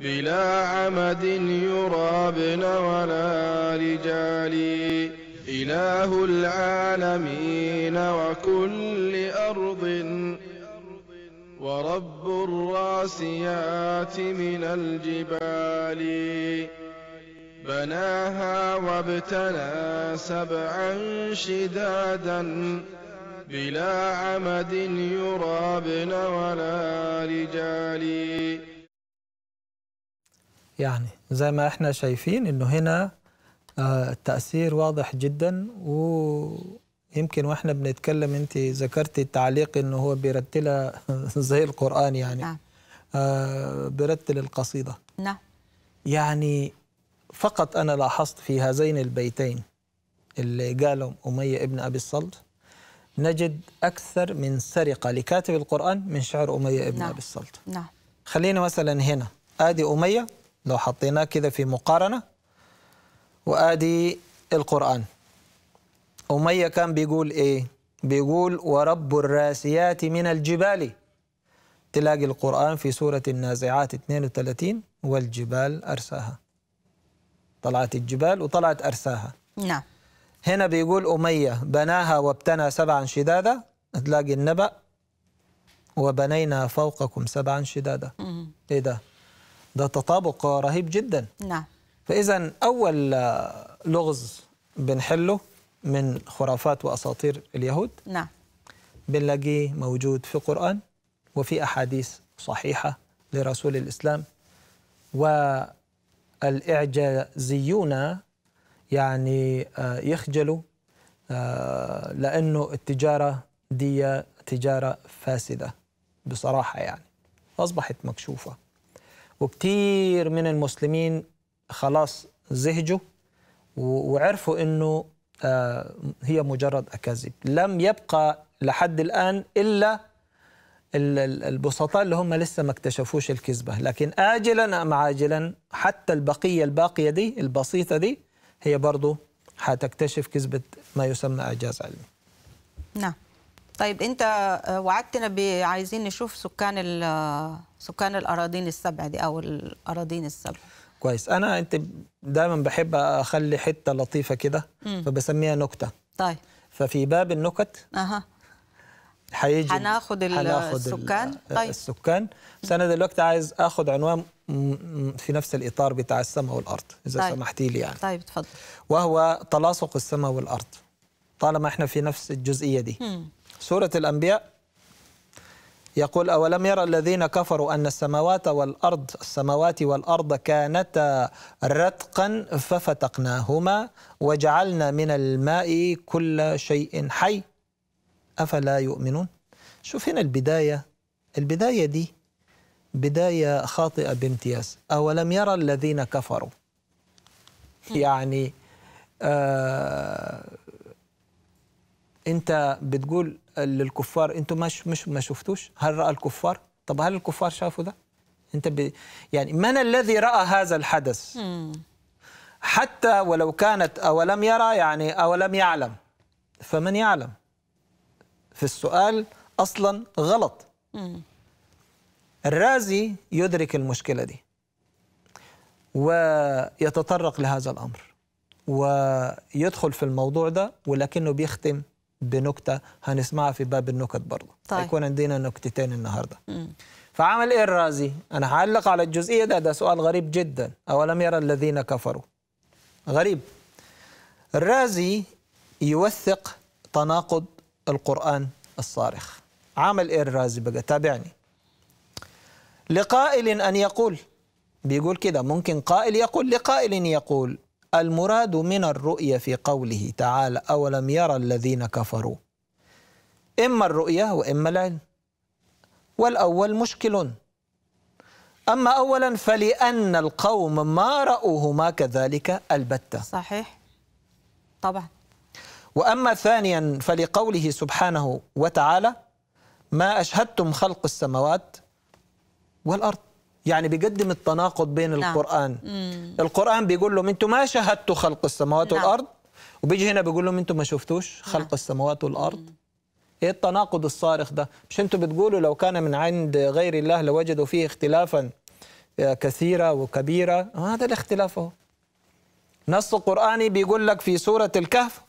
بلا عمد يرى ابن ولا رجال إله العالمين وكل أرض ورب الراسيات من الجبال بناها وابتنى سبعا شدادا بلا عمد يرى يرابن ولا رجال يعني زي ما احنا شايفين انه هنا آه، التأثير واضح جدا و يمكن واحنا بنتكلم انت ذكرت التعليق انه هو بيرتلها زي القران يعني نعم. آه برتل القصيده نعم يعني فقط انا لاحظت في هذين البيتين اللي قالهم اميه ابن ابي الصلت نجد اكثر من سرقه لكاتب القران من شعر اميه ابن نعم. ابي الصلت نعم خلينا مثلا هنا ادي اميه لو حطيناه كده في مقارنه وادي القران أمية كان بيقول إيه؟ بيقول ورب الراسيات من الجبال تلاقي القرآن في سورة النازعات 32 والجبال أرساها طلعت الجبال وطلعت أرساها نعم هنا بيقول أمية بناها وابتنى سبعا شدادا تلاقي النبأ وبنينا فوقكم سبعا شدادا إيه ده؟ ده تطابق رهيب جدا نعم فإذا أول لغز بنحله من خرافات واساطير اليهود نعم بنلاقيه موجود في القران وفي احاديث صحيحه لرسول الاسلام والاعجازيون يعني آه، يخجلوا آه، لانه التجاره دي تجاره فاسده بصراحه يعني اصبحت مكشوفه وكتير من المسلمين خلاص زهجوا وعرفوا انه آه، هي مجرد أكاذيب لم يبقى لحد الآن إلا البسطاء اللي هم لسه ما اكتشفوش الكذبة لكن آجلا أم عاجلا حتى البقية الباقية دي البسيطة دي هي برضو هتكتشف كذبة ما يسمى إعجاز علمي نعم طيب انت آه، وعدتنا عايزين نشوف سكان آه، سكان الاراضين السبع دي او الاراضين السبع كويس انا انت دايما بحب اخلي حته لطيفه كده فبسميها نكته طيب ففي باب النكت اها هيجي هناخد السكان آه، طيب السكان بس انا دلوقتي عايز اخد عنوان في نفس الاطار بتاع السماء والارض اذا طيب. سمحتي لي يعني طيب تفضل وهو تلاصق السماء والارض طالما احنا في نفس الجزئيه دي مم. سوره الانبياء يقول أولم يرى الذين كفروا أن السماوات والأرض السماوات والأرض كانتا رتقا ففتقناهما وجعلنا من الماء كل شيء حي أفلا يؤمنون شوف هنا البداية البداية دي بداية خاطئة بامتياز أولم يرى الذين كفروا يعني آه انت بتقول للكفار انتوا مش مش ما شفتوش هل راى الكفار طب هل الكفار شافوا ده انت ب... يعني من الذي راى هذا الحدث حتى ولو كانت اولم يرى يعني اولم يعلم فمن يعلم في السؤال اصلا غلط الرازي يدرك المشكله دي ويتطرق لهذا الامر ويدخل في الموضوع ده ولكنه بيختم بنكته هنسمعها في باب النكت برضه طيب. هيكون عندنا نكتتين النهارده مم. فعمل ايه الرازي انا هعلق على الجزئيه ده ده سؤال غريب جدا اولم يرى الذين كفروا غريب الرازي يوثق تناقض القران الصارخ عمل ايه الرازي بقى تابعني لقائل ان يقول بيقول كده ممكن قائل يقول لقائل يقول المراد من الرؤية في قوله تعالى أولم يرى الذين كفروا إما الرؤية وإما العلم والأول مشكل أما أولا فلأن القوم ما رأوهما كذلك البتة صحيح طبعا وأما ثانيا فلقوله سبحانه وتعالى ما أشهدتم خلق السماوات والأرض يعني بيقدم التناقض بين نعم. القرآن مم. القرآن بيقول لهم أنتم ما شاهدتوا خلق السماوات نعم. والأرض وبيجي هنا بيقول لهم أنتم ما شفتوش نعم. خلق نعم. السماوات والأرض مم. إيه التناقض الصارخ ده مش أنتم بتقولوا لو كان من عند غير الله لوجدوا فيه اختلافا آه، كثيرة وكبيرة هذا الاختلاف هو نص قرآني بيقول لك في سورة الكهف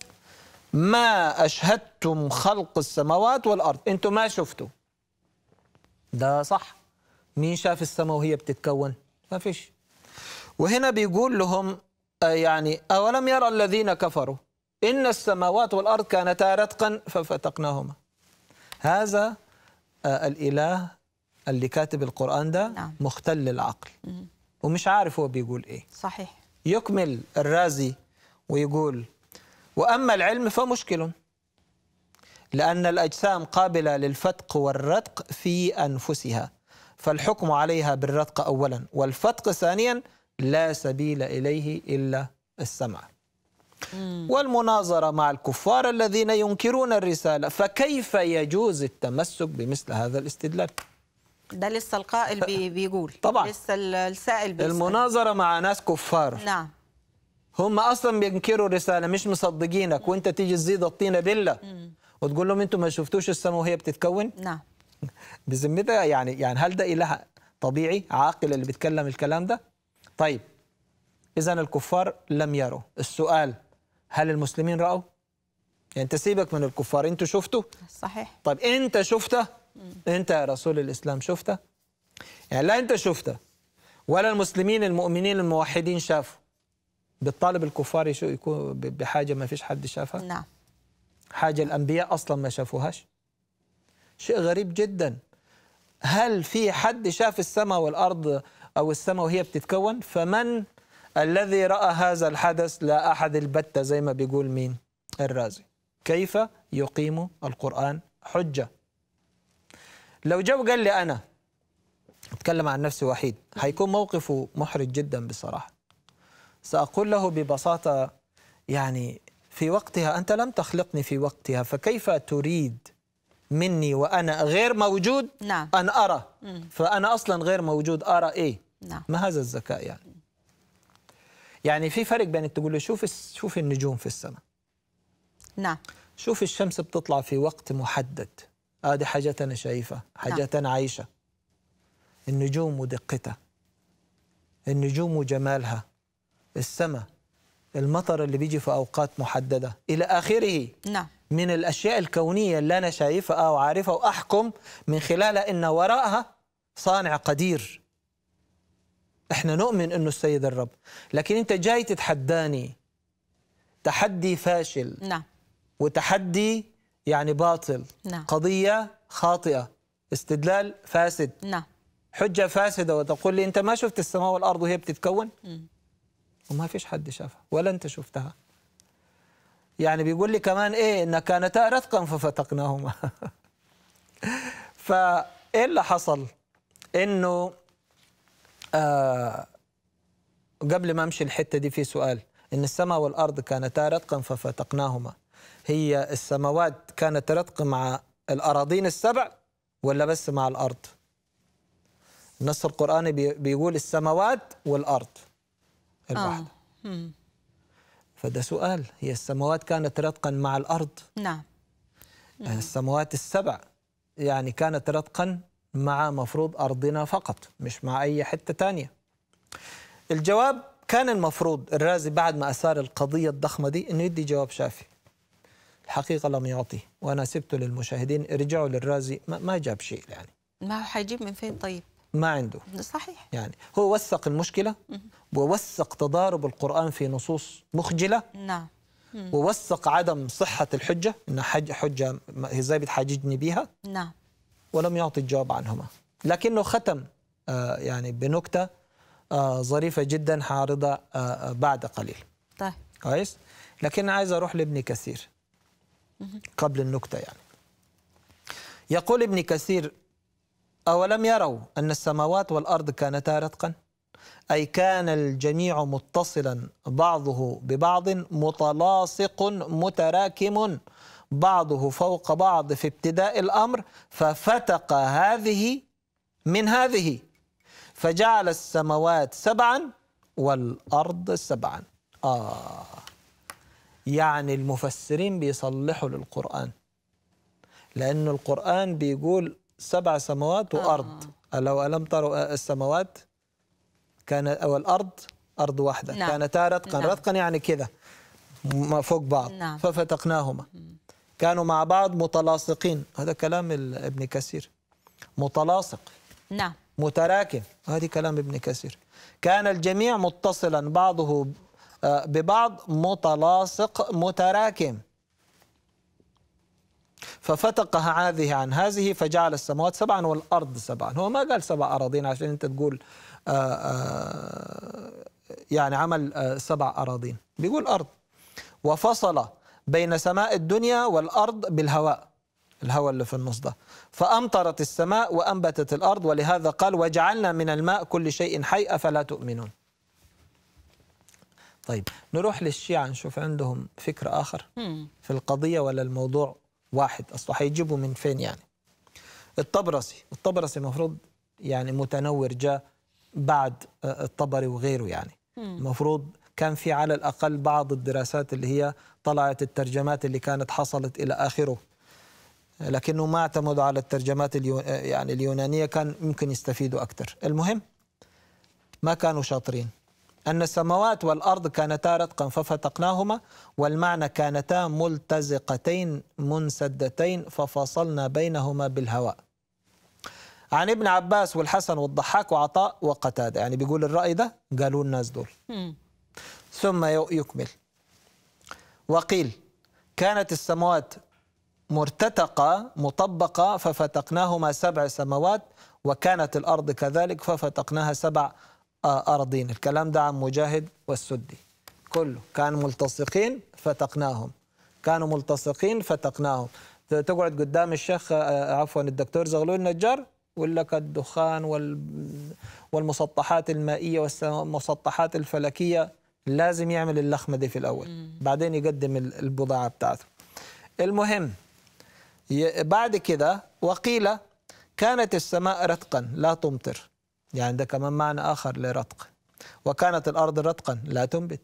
ما أشهدتم خلق السماوات والأرض أنتم ما شفتوا ده صح مين شاف السماء وهي بتتكون ما فيش وهنا بيقول لهم آه، يعني أولم يرى الذين كفروا إن السماوات والأرض كانتا رتقا ففتقناهما هذا آه، الإله اللي كاتب القرآن ده نعم. مختل العقل مم. ومش عارف هو بيقول إيه صحيح يكمل الرازي ويقول وأما العلم فمشكل لأن الأجسام قابلة للفتق والرتق في أنفسها فالحكم عليها بالرتق أولا والفتق ثانيا لا سبيل إليه إلا السمع والمناظرة مع الكفار الذين ينكرون الرسالة فكيف يجوز التمسك بمثل هذا الاستدلال ده لسه القائل بي بيقول طبعا لسه السائل بيسأل المناظرة مع ناس كفار نعم هم اصلا بينكروا الرساله مش مصدقينك وانت تيجي تزيد الطينه بله وتقول لهم انتم ما شفتوش السماء وهي بتتكون نعم بذمتها يعني يعني هل ده اله طبيعي عاقل اللي بيتكلم الكلام ده؟ طيب اذا الكفار لم يروا، السؤال هل المسلمين راوا؟ يعني انت سيبك من الكفار، انتوا شفتوا؟ صحيح طيب انت شفته؟ انت يا رسول الاسلام شفته؟ يعني لا انت شفته ولا المسلمين المؤمنين الموحدين شافوا بالطالب الكفار يكون بحاجه ما فيش حد شافها؟ نعم حاجه الانبياء اصلا ما شافوهاش شيء غريب جدا هل في حد شاف السماء والأرض أو السماء وهي بتتكون فمن الذي رأى هذا الحدث لا أحد البتة زي ما بيقول مين الرازي كيف يقيم القرآن حجة لو جو قال لي أنا أتكلم عن نفسي وحيد هيكون موقفه محرج جدا بصراحة سأقول له ببساطة يعني في وقتها أنت لم تخلقني في وقتها فكيف تريد مني وأنا غير موجود نعم. أن أرى مم. فأنا أصلا غير موجود أرى إيه نعم. ما هذا الذكاء يعني يعني في فرق بين تقول له شوف شوف النجوم في السماء نعم شوف الشمس بتطلع في وقت محدد هذه آه حاجات أنا شايفة حاجات نعم. أنا عايشة النجوم ودقتها النجوم وجمالها السماء المطر اللي بيجي في أوقات محددة إلى آخره نعم من الأشياء الكونية اللي أنا شايفها وعارفها وأحكم من خلالها إن وراءها صانع قدير إحنا نؤمن إنه السيد الرب لكن أنت جاي تتحداني تحدي فاشل نعم وتحدي يعني باطل نعم. قضية خاطئة استدلال فاسد نعم حجة فاسدة وتقول لي أنت ما شفت السماء والأرض وهي بتتكون م. وما فيش حد شافها ولا أنت شفتها يعني بيقول لي كمان ايه ان كانتا رثقا ففتقناهما فايه اللي حصل انه آه قبل ما امشي الحته دي في سؤال ان السماء والارض كانتا رتقا ففتقناهما هي السماوات كانت رتق مع الاراضين السبع ولا بس مع الارض النص القراني بيقول السماوات والارض الواحده آه. فده سؤال هي السماوات كانت رتقا مع الأرض نعم آه، السماوات السبع يعني كانت رتقا مع مفروض أرضنا فقط مش مع أي حتة تانية الجواب كان المفروض الرازي بعد ما أثار القضية الضخمة دي أنه يدي جواب شافي الحقيقة لم يعطيه وأنا سبته للمشاهدين ارجعوا للرازي ما, ما جاب شيء يعني ما هو حيجيب من فين طيب ما عنده صحيح يعني هو وثق المشكلة ووثق تضارب القرآن في نصوص مخجلة نعم ووثق عدم صحة الحجة إن حج حجة إزاي بتحاججني بيها نعم ولم يعطي الجواب عنهما لكنه ختم آه يعني بنكتة آه ظريفة جدا حارضة آه, آه، بعد قليل طيب كويس لكن عايز أروح لابن كثير قبل النكتة يعني يقول ابن كثير أولم يروا أن السماوات والأرض كانتا رتقا أي كان الجميع متصلا بعضه ببعض متلاصق متراكم بعضه فوق بعض في ابتداء الأمر ففتق هذه من هذه فجعل السماوات سبعا والأرض سبعا آه يعني المفسرين بيصلحوا للقرآن لأن القرآن بيقول سبع سماوات وأرض آه. لو ألم تروا السماوات كان أو الأرض أرض واحدة نعم. كانتا رتقا نعم. رتقا يعني كذا فوق بعض نعم. ففتقناهما كانوا مع بعض متلاصقين هذا كلام ابن كثير متلاصق نعم متراكم هذه كلام ابن كثير كان الجميع متصلا بعضه آه، ببعض متلاصق متراكم ففتق هذه عن هذه فجعل السماوات سبعا والأرض سبعا هو ما قال سبع أراضين عشان أنت تقول آآ آه، آآ آه، يعني عمل آه، سبع أراضين بيقول أرض وفصل بين سماء الدنيا والأرض بالهواء الهواء اللي في النص ده فأمطرت السماء وأنبتت الأرض ولهذا قال وجعلنا من الماء كل شيء حي أفلا تؤمنون طيب نروح للشيعة نشوف عندهم فكر آخر في القضية ولا الموضوع واحد اصله هيجيبه من فين يعني الطبرسي الطبرسي المفروض يعني متنور جاء بعد آه، الطبري وغيره يعني المفروض كان في على الاقل بعض الدراسات اللي هي طلعت الترجمات اللي كانت حصلت الى اخره لكنه ما اعتمدوا على الترجمات آه، يعني اليونانيه كان ممكن يستفيدوا اكثر المهم ما كانوا شاطرين أن السماوات والأرض كانتا رتقا ففتقناهما والمعنى كانتا ملتزقتين منسدتين ففصلنا بينهما بالهواء عن ابن عباس والحسن والضحاك وعطاء وقتادة يعني بيقول الرأي ده قالوا الناس دول ثم يكمل وقيل كانت السماوات مرتتقة مطبقة ففتقناهما سبع سماوات وكانت الأرض كذلك ففتقناها سبع أراضين الكلام ده عن مجاهد والسدي كله كانوا ملتصقين فتقناهم كانوا ملتصقين فتقناهم تقعد قدام الشيخ آه، عفوا الدكتور زغلول النجار يقول لك الدخان وال والمسطحات المائيه والمسطحات الفلكيه لازم يعمل اللخمه دي في الاول بعدين يقدم البضاعه بتاعته المهم بعد كده وقيل كانت السماء رتقا لا تمطر يعني ده كمان معنى آخر لرتق وكانت الأرض رتقا لا تنبت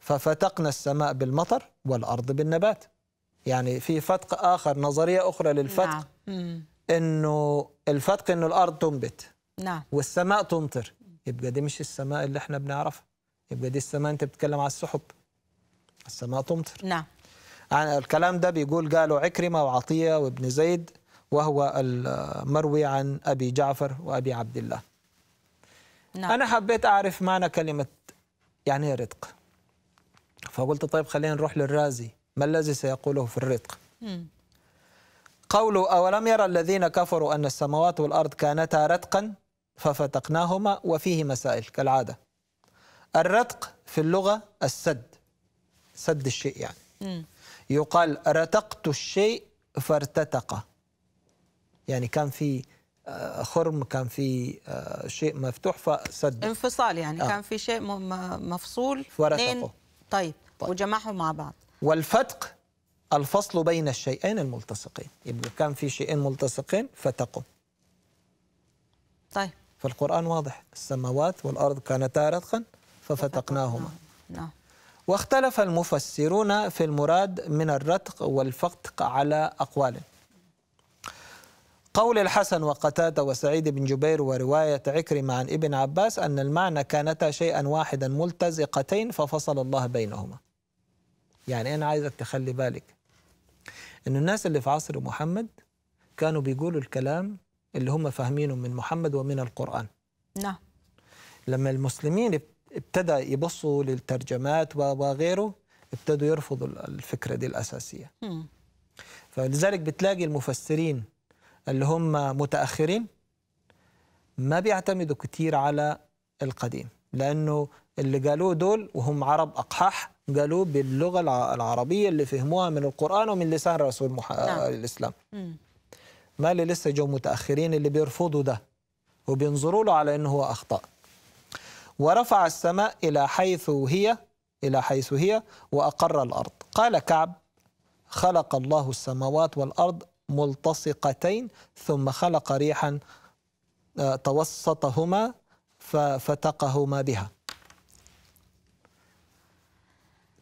ففتقنا السماء بالمطر والأرض بالنبات يعني في فتق آخر نظرية أخرى للفتق نعم. إنه الفتق إنه الأرض تنبت نعم. والسماء تمطر يبقى دي مش السماء اللي احنا بنعرفها يبقى دي السماء انت بتتكلم على السحب السماء تمطر نعم يعني الكلام ده بيقول قالوا عكرمة وعطية وابن زيد وهو المروي عن أبي جعفر وأبي عبد الله نعم. أنا حبيت أعرف معنى كلمة يعني إيه رتق فقلت طيب خلينا نروح للرازي ما الذي سيقوله في الرتق قوله أولم يرى الذين كفروا أن السماوات والأرض كانتا رتقا ففتقناهما وفيه مسائل كالعادة الرتق في اللغة السد سد الشيء يعني مم. يقال رتقت الشيء فارتتق يعني كان في آه، خرم كان في آه، شيء مفتوح فسد انفصال يعني آه. كان في شيء مفصول فرتقوا طيب, طيب. وجمعهم مع بعض والفتق الفصل بين الشيئين الملتصقين يبقى كان في شيئين ملتصقين فتقوا طيب فالقرآن واضح السماوات والأرض كانتا رتقا ففتقناهما نعم واختلف المفسرون في المراد من الرتق والفتق على أقوال قول الحسن وقتادة وسعيد بن جبير ورواية عكرمة عن ابن عباس أن المعنى كانتا شيئا واحدا ملتزقتين ففصل الله بينهما يعني أنا عايزك تخلي بالك أن الناس اللي في عصر محمد كانوا بيقولوا الكلام اللي هم فاهمينه من محمد ومن القرآن نعم لما المسلمين ابتدى يبصوا للترجمات وغيره ابتدوا يرفضوا الفكرة دي الأساسية م. فلذلك بتلاقي المفسرين اللي هم متاخرين ما بيعتمدوا كتير على القديم لانه اللي قالوه دول وهم عرب اقحاح قالوه باللغه العربيه اللي فهموها من القران ومن لسان رسول مح... نعم. الاسلام ما اللي لسه جو متاخرين اللي بيرفضوا ده وبينظروا له على انه هو اخطاء ورفع السماء الى حيث هي الى حيث هي واقر الارض قال كعب خلق الله السماوات والارض ملتصقتين ثم خلق ريحا آه، توسطهما ففتقهما بها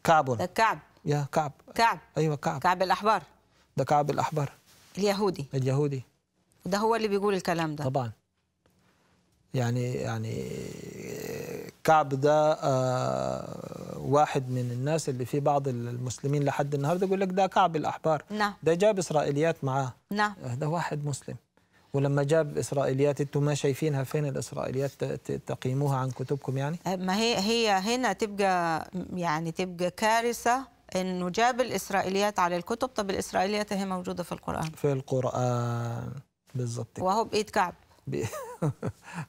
كعب كعب يا كعب كعب ايوه كعب كعب الاحبار ده كعب الاحبار اليهودي اليهودي ده هو اللي بيقول الكلام ده طبعا يعني يعني كعب ده آه واحد من الناس اللي في بعض المسلمين لحد النهارده يقول لك ده كعب الاحبار نعم ده جاب اسرائيليات معاه نعم أه، ده واحد مسلم ولما جاب اسرائيليات انتم ما شايفينها فين الاسرائيليات تقيموها عن كتبكم يعني أه، ما هي هي هنا تبقى يعني تبقى كارثه انه جاب الاسرائيليات على الكتب طب الاسرائيليات هي موجوده في القران في القران بالظبط وهو بايد كعب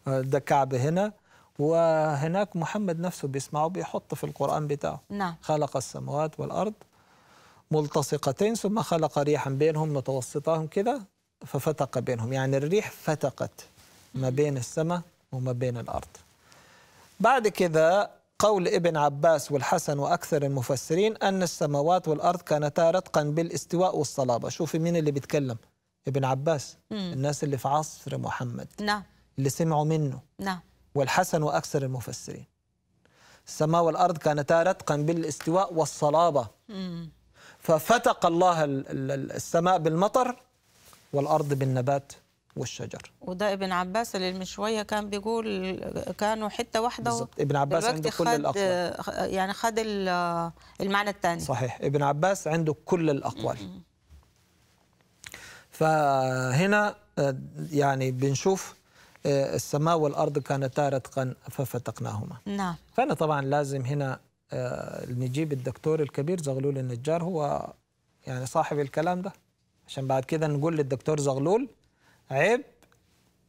ده كعب هنا وهناك محمد نفسه بيسمعه بيحط في القرآن بتاعه نعم. خلق السماوات والأرض ملتصقتين ثم خلق ريحا بينهم متوسطاهم كده ففتق بينهم يعني الريح فتقت ما بين السماء وما بين الأرض بعد كده قول ابن عباس والحسن وأكثر المفسرين أن السماوات والأرض كانتا رتقا بالاستواء والصلابة شوفي مين اللي بيتكلم ابن عباس مم. الناس اللي في عصر محمد نعم اللي سمعوا منه نعم والحسن وأكثر المفسرين السماء والأرض كانتا رتقا بالاستواء والصلابة ففتق الله السماء بالمطر والأرض بالنبات والشجر وده ابن عباس اللي من شويه كان بيقول كانوا حته واحده بالظبط ابن عباس عنده كل الاقوال يعني خد المعنى الثاني صحيح ابن عباس عنده كل الاقوال فهنا آه، يعني بنشوف آه، السماء والأرض كانتا رتقا ففتقناهما نعم فأنا طبعا لازم هنا آه، نجيب الدكتور الكبير زغلول النجار هو يعني صاحب الكلام ده عشان بعد كده نقول للدكتور زغلول عيب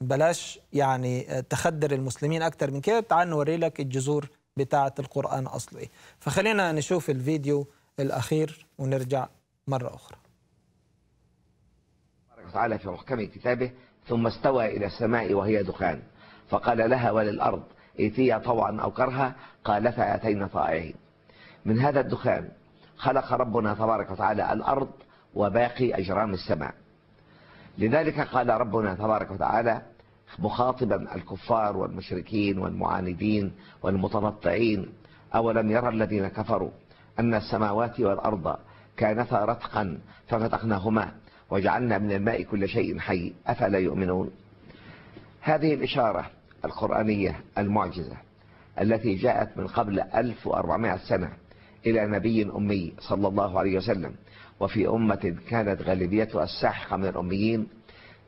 بلاش يعني آه، تخدر المسلمين أكثر من كده تعال نوري لك الجذور بتاعة القرآن أصلي إيه. فخلينا نشوف الفيديو الأخير ونرجع مرة أخرى تعالى في محكم كتابه ثم استوى إلى السماء وهي دخان فقال لها وللأرض ائتيا طوعا أو كرها قال فأتينا طائعين من هذا الدخان خلق ربنا تبارك وتعالى الأرض وباقي أجرام السماء لذلك قال ربنا تبارك وتعالى مخاطبا الكفار والمشركين والمعاندين والمتنطعين أولم يرى الذين كفروا أن السماوات والأرض كانتا رتقا ففتقناهما وجعلنا من الماء كل شيء حي أفلا يؤمنون هذه الإشارة القرآنية المعجزة التي جاءت من قبل 1400 سنة إلى نبي أمي صلى الله عليه وسلم وفي أمة كانت غالبيتها الساحقة من الأميين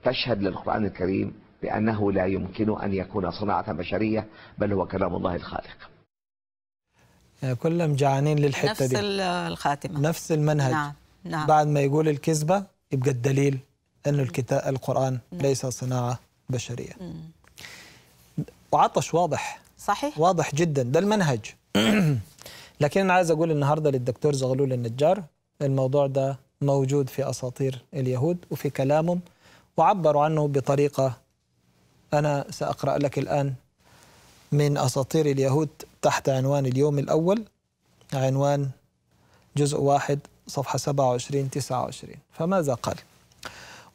تشهد للقرآن الكريم بأنه لا يمكن أن يكون صناعة بشرية بل هو كلام الله الخالق كلهم جعانين للحتة نفس دي نفس الخاتمة نفس المنهج نعم. نعم. بعد ما يقول الكذبة يبقى الدليل أن الكتاب القرآن ليس صناعة بشرية وعطش واضح صحيح واضح جدا ده المنهج لكن أنا عايز أقول النهاردة للدكتور زغلول النجار الموضوع ده موجود في أساطير اليهود وفي كلامهم وعبروا عنه بطريقة أنا سأقرأ لك الآن من أساطير اليهود تحت عنوان اليوم الأول عنوان جزء واحد صفحة 27 29 فماذا قال؟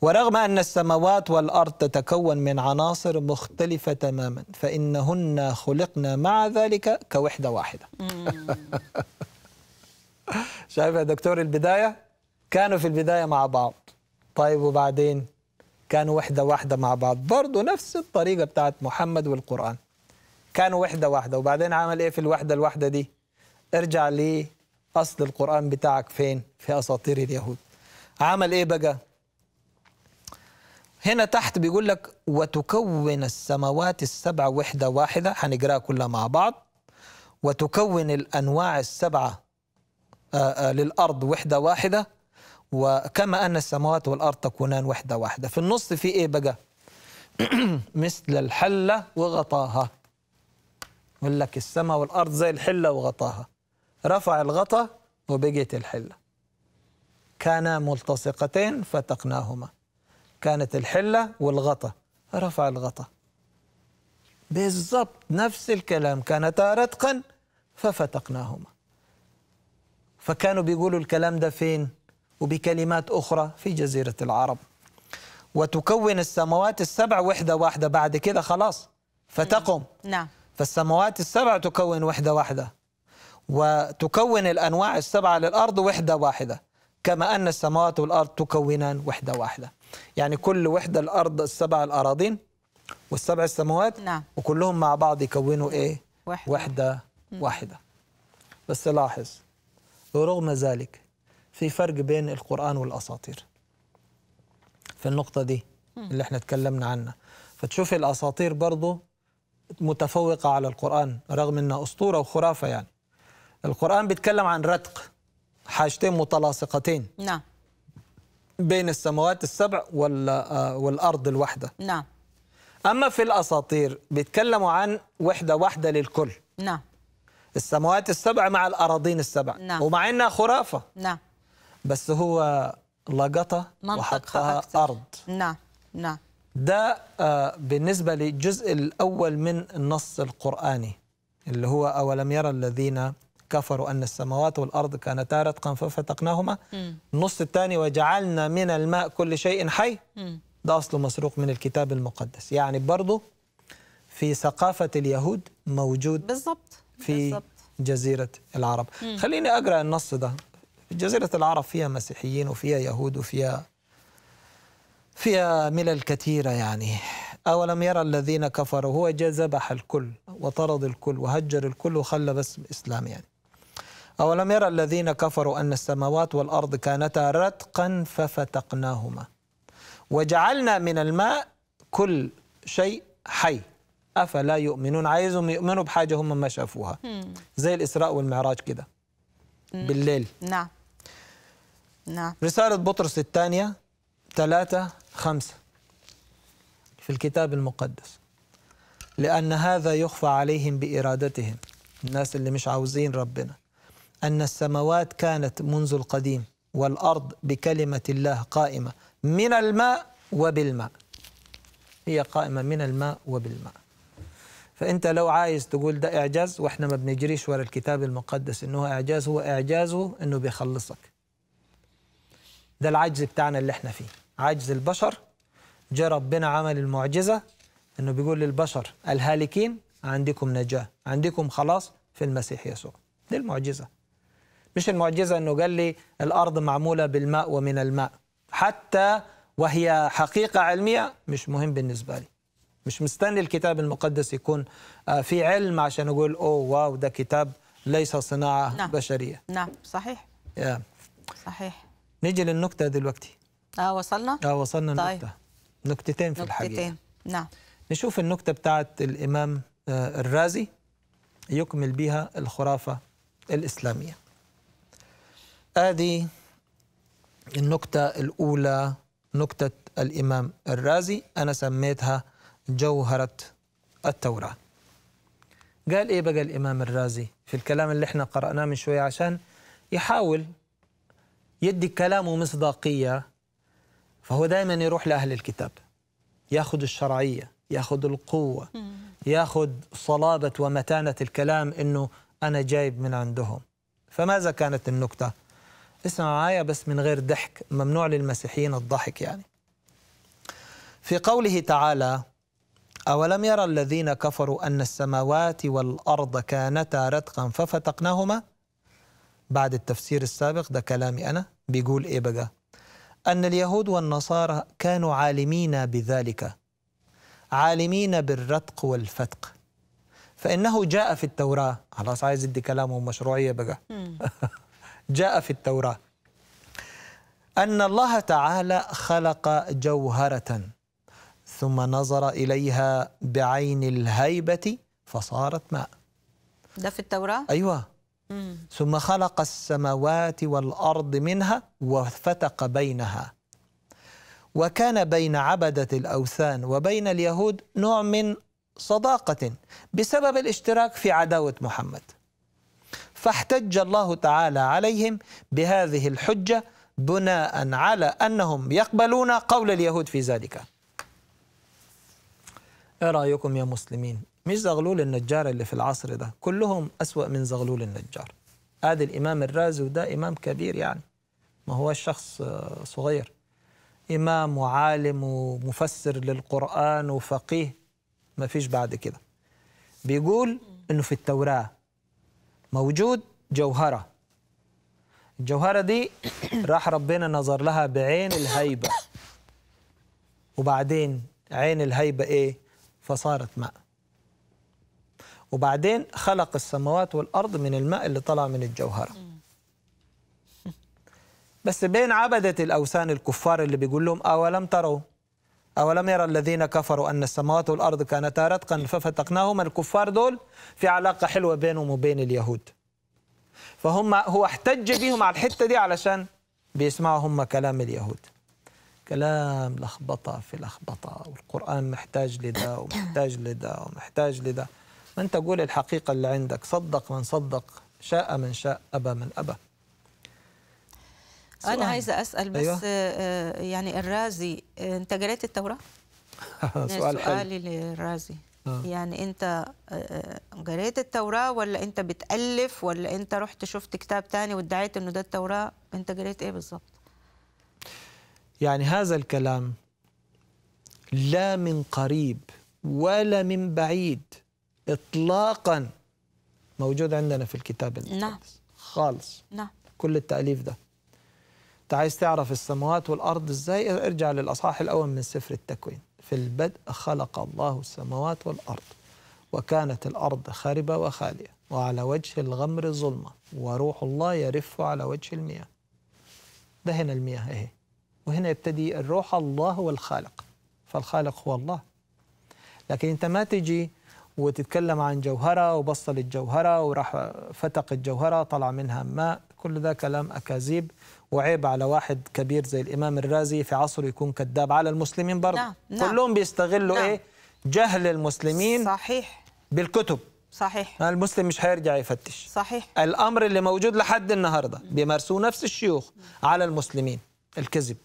ورغم أن السماوات والأرض تتكون من عناصر مختلفة تماما فإنهن خلقنا مع ذلك كوحدة واحدة شايف يا دكتور البداية كانوا في البداية مع بعض طيب وبعدين كانوا وحدة واحدة مع بعض برضه نفس الطريقة بتاعت محمد والقرآن كانوا وحدة واحدة وبعدين عمل إيه في الوحدة الواحدة دي ارجع لي اصل القران بتاعك فين في اساطير اليهود عمل ايه بقى هنا تحت بيقول لك وتكون السماوات السبع وحده واحده هنقراها كلها مع بعض وتكون الانواع السبعه آه، آه، للارض وحده واحده وكما ان السماوات والارض تكونان وحده واحده في النص في ايه بقى مثل الحله وغطاها يقول لك السماء والارض زي الحله وغطاها رفع الغطا وبقيت الحلة كانا ملتصقتين فتقناهما كانت الحلة والغطا رفع الغطا بالضبط نفس الكلام كانتا رتقا ففتقناهما فكانوا بيقولوا الكلام ده فين وبكلمات أخرى في جزيرة العرب وتكون السماوات السبع وحدة واحدة بعد كده خلاص فتقم نعم فالسماوات السبع تكون وحدة واحدة وتكون الأنواع السبعة للأرض وحدة واحدة كما أن السماوات والأرض تكونان وحدة واحدة يعني كل وحدة الأرض السبع الأراضين والسبع السماوات نعم. وكلهم مع بعض يكونوا إيه وحدة وحدة, واحدة. بس لاحظ ورغم ذلك في فرق بين القرآن والأساطير في النقطة دي اللي احنا اتكلمنا عنها فتشوف الأساطير برضه متفوقة على القرآن رغم أنها أسطورة وخرافة يعني القرآن بيتكلم عن رتق حاجتين متلاصقتين نعم بين السماوات السبع آه، والأرض الواحدة نعم أما في الأساطير بيتكلموا عن وحدة واحدة للكل نعم السماوات السبع مع الأراضين السبع نعم ومع إنها خرافة نعم بس هو لقطة وحطها أكثر. أرض نعم نعم ده آه، بالنسبة للجزء الأول من النص القرآني اللي هو أولم يرى الذين كفروا أن السماوات والأرض كانتا رتقا ففتقناهما النص الثاني وجعلنا من الماء كل شيء حي ده أصله مسروق من الكتاب المقدس يعني برضه في ثقافة اليهود موجود بالضبط في بالزبط. جزيرة العرب مم. خليني أقرأ النص ده جزيرة العرب فيها مسيحيين وفيها يهود وفيها فيها ملل كثيرة يعني أولم يرى الذين كفروا هو جذبح ذبح الكل وطرد الكل وهجر الكل وخلى بس إسلام يعني أولم يرى الذين كفروا أن السماوات والأرض كانتا رتقا ففتقناهما وجعلنا من الماء كل شيء حي أفلا يؤمنون عايزهم يؤمنوا بحاجة هم ما شافوها زي الإسراء والمعراج كده بالليل نعم نعم رسالة بطرس الثانية ثلاثة خمسة في الكتاب المقدس لأن هذا يخفى عليهم بإرادتهم الناس اللي مش عاوزين ربنا أن السماوات كانت منذ القديم والأرض بكلمة الله قائمة من الماء وبالماء هي قائمة من الماء وبالماء فأنت لو عايز تقول ده إعجاز وإحنا ما بنجريش ورا الكتاب المقدس إنه إعجاز هو إعجازه إنه بيخلصك ده العجز بتاعنا اللي إحنا فيه عجز البشر جاء ربنا عمل المعجزة إنه بيقول للبشر الهالكين عندكم نجاة عندكم خلاص في المسيح يسوع دي المعجزة مش المعجزة أنه قال لي الأرض معمولة بالماء ومن الماء حتى وهي حقيقة علمية مش مهم بالنسبة لي مش مستني الكتاب المقدس يكون آه، في علم عشان أقول أوه واو ده كتاب ليس صناعة نعم. بشرية نعم صحيح يا. صحيح نيجي للنكتة دلوقتي اه وصلنا؟ اه وصلنا طيب. نكتة نكتتين في نكتتين. نعم نشوف النكتة بتاعت الإمام آه، الرازي يكمل بها الخرافة الإسلامية هذه النكته الاولى نكته الامام الرازي انا سميتها جوهره التوراه قال ايه بقى الامام الرازي في الكلام اللي احنا قراناه من شويه عشان يحاول يدي كلامه مصداقيه فهو دائما يروح لاهل الكتاب ياخذ الشرعيه ياخذ القوه ياخذ صلابه ومتانه الكلام انه انا جايب من عندهم فماذا كانت النكته اسمع معايا بس من غير ضحك ممنوع للمسيحيين الضحك يعني في قوله تعالى أولم يرى الذين كفروا أن السماوات والأرض كانتا رتقا ففتقناهما بعد التفسير السابق ده كلامي أنا بيقول إيه بقى أن اليهود والنصارى كانوا عالمين بذلك عالمين بالرتق والفتق فإنه جاء في التوراة خلاص عايز أدي كلامه مشروعية بقى جاء في التوراه ان الله تعالى خلق جوهره ثم نظر اليها بعين الهيبه فصارت ماء ده في التوراه ايوه ثم خلق السماوات والارض منها وفتق بينها وكان بين عبده الاوثان وبين اليهود نوع من صداقه بسبب الاشتراك في عداوه محمد فاحتج الله تعالى عليهم بهذه الحجة بناء على أنهم يقبلون قول اليهود في ذلك ايه رأيكم يا مسلمين مش زغلول النجار اللي في العصر ده كلهم أسوأ من زغلول النجار هذا الامام الرازي وده امام كبير يعني ما هو شخص آه، صغير امام وعالم ومفسر للقران وفقيه ما فيش بعد كده بيقول انه في التوراه موجود جوهرة الجوهرة دي راح ربنا نظر لها بعين الهيبة وبعدين عين الهيبة إيه فصارت ماء وبعدين خلق السماوات والأرض من الماء اللي طلع من الجوهرة بس بين عبدة الأوثان الكفار اللي بيقول لهم أولم تروا أولم يرى الذين كفروا أن السماوات والأرض كانتا رتقا ففتقناهما الكفار دول في علاقة حلوة بينهم وبين اليهود فهم هو احتج بيهم على الحتة دي علشان بيسمعوا هم كلام اليهود كلام لخبطة في لخبطة والقرآن محتاج لده ومحتاج لده ومحتاج لده ما أنت قول الحقيقة اللي عندك صدق من صدق شاء من شاء أبى من أبى سؤال. انا عايزه اسال بس أيوة. آه، يعني الرازي آه، انت قريت التوراه سؤال سؤالي للرازي آه. يعني انت آه، قريت التوراه ولا انت بتالف ولا انت رحت شفت كتاب تاني وادعيت انه ده التوراه انت قريت ايه بالظبط يعني هذا الكلام لا من قريب ولا من بعيد اطلاقا موجود عندنا في الكتاب نعم خالص نعم كل التاليف ده انت عايز تعرف السماوات والارض ازاي ارجع للاصحاح الاول من سفر التكوين في البدء خلق الله السماوات والارض وكانت الارض خاربه وخاليه وعلى وجه الغمر ظلمه وروح الله يرف على وجه المياه ده هنا المياه اهي وهنا يبتدي الروح الله هو الخالق فالخالق هو الله لكن انت ما تجي وتتكلم عن جوهرة وبصل الجوهرة وراح فتق الجوهرة طلع منها ماء كل ده كلام أكاذيب وعيب على واحد كبير زي الامام الرازي في عصره يكون كذاب على المسلمين برضه نعم. نعم. كلهم بيستغلوا نعم. ايه جهل المسلمين صحيح بالكتب صحيح المسلم مش هيرجع يفتش صحيح الامر اللي موجود لحد النهارده بيمارسوه نفس الشيوخ على المسلمين الكذب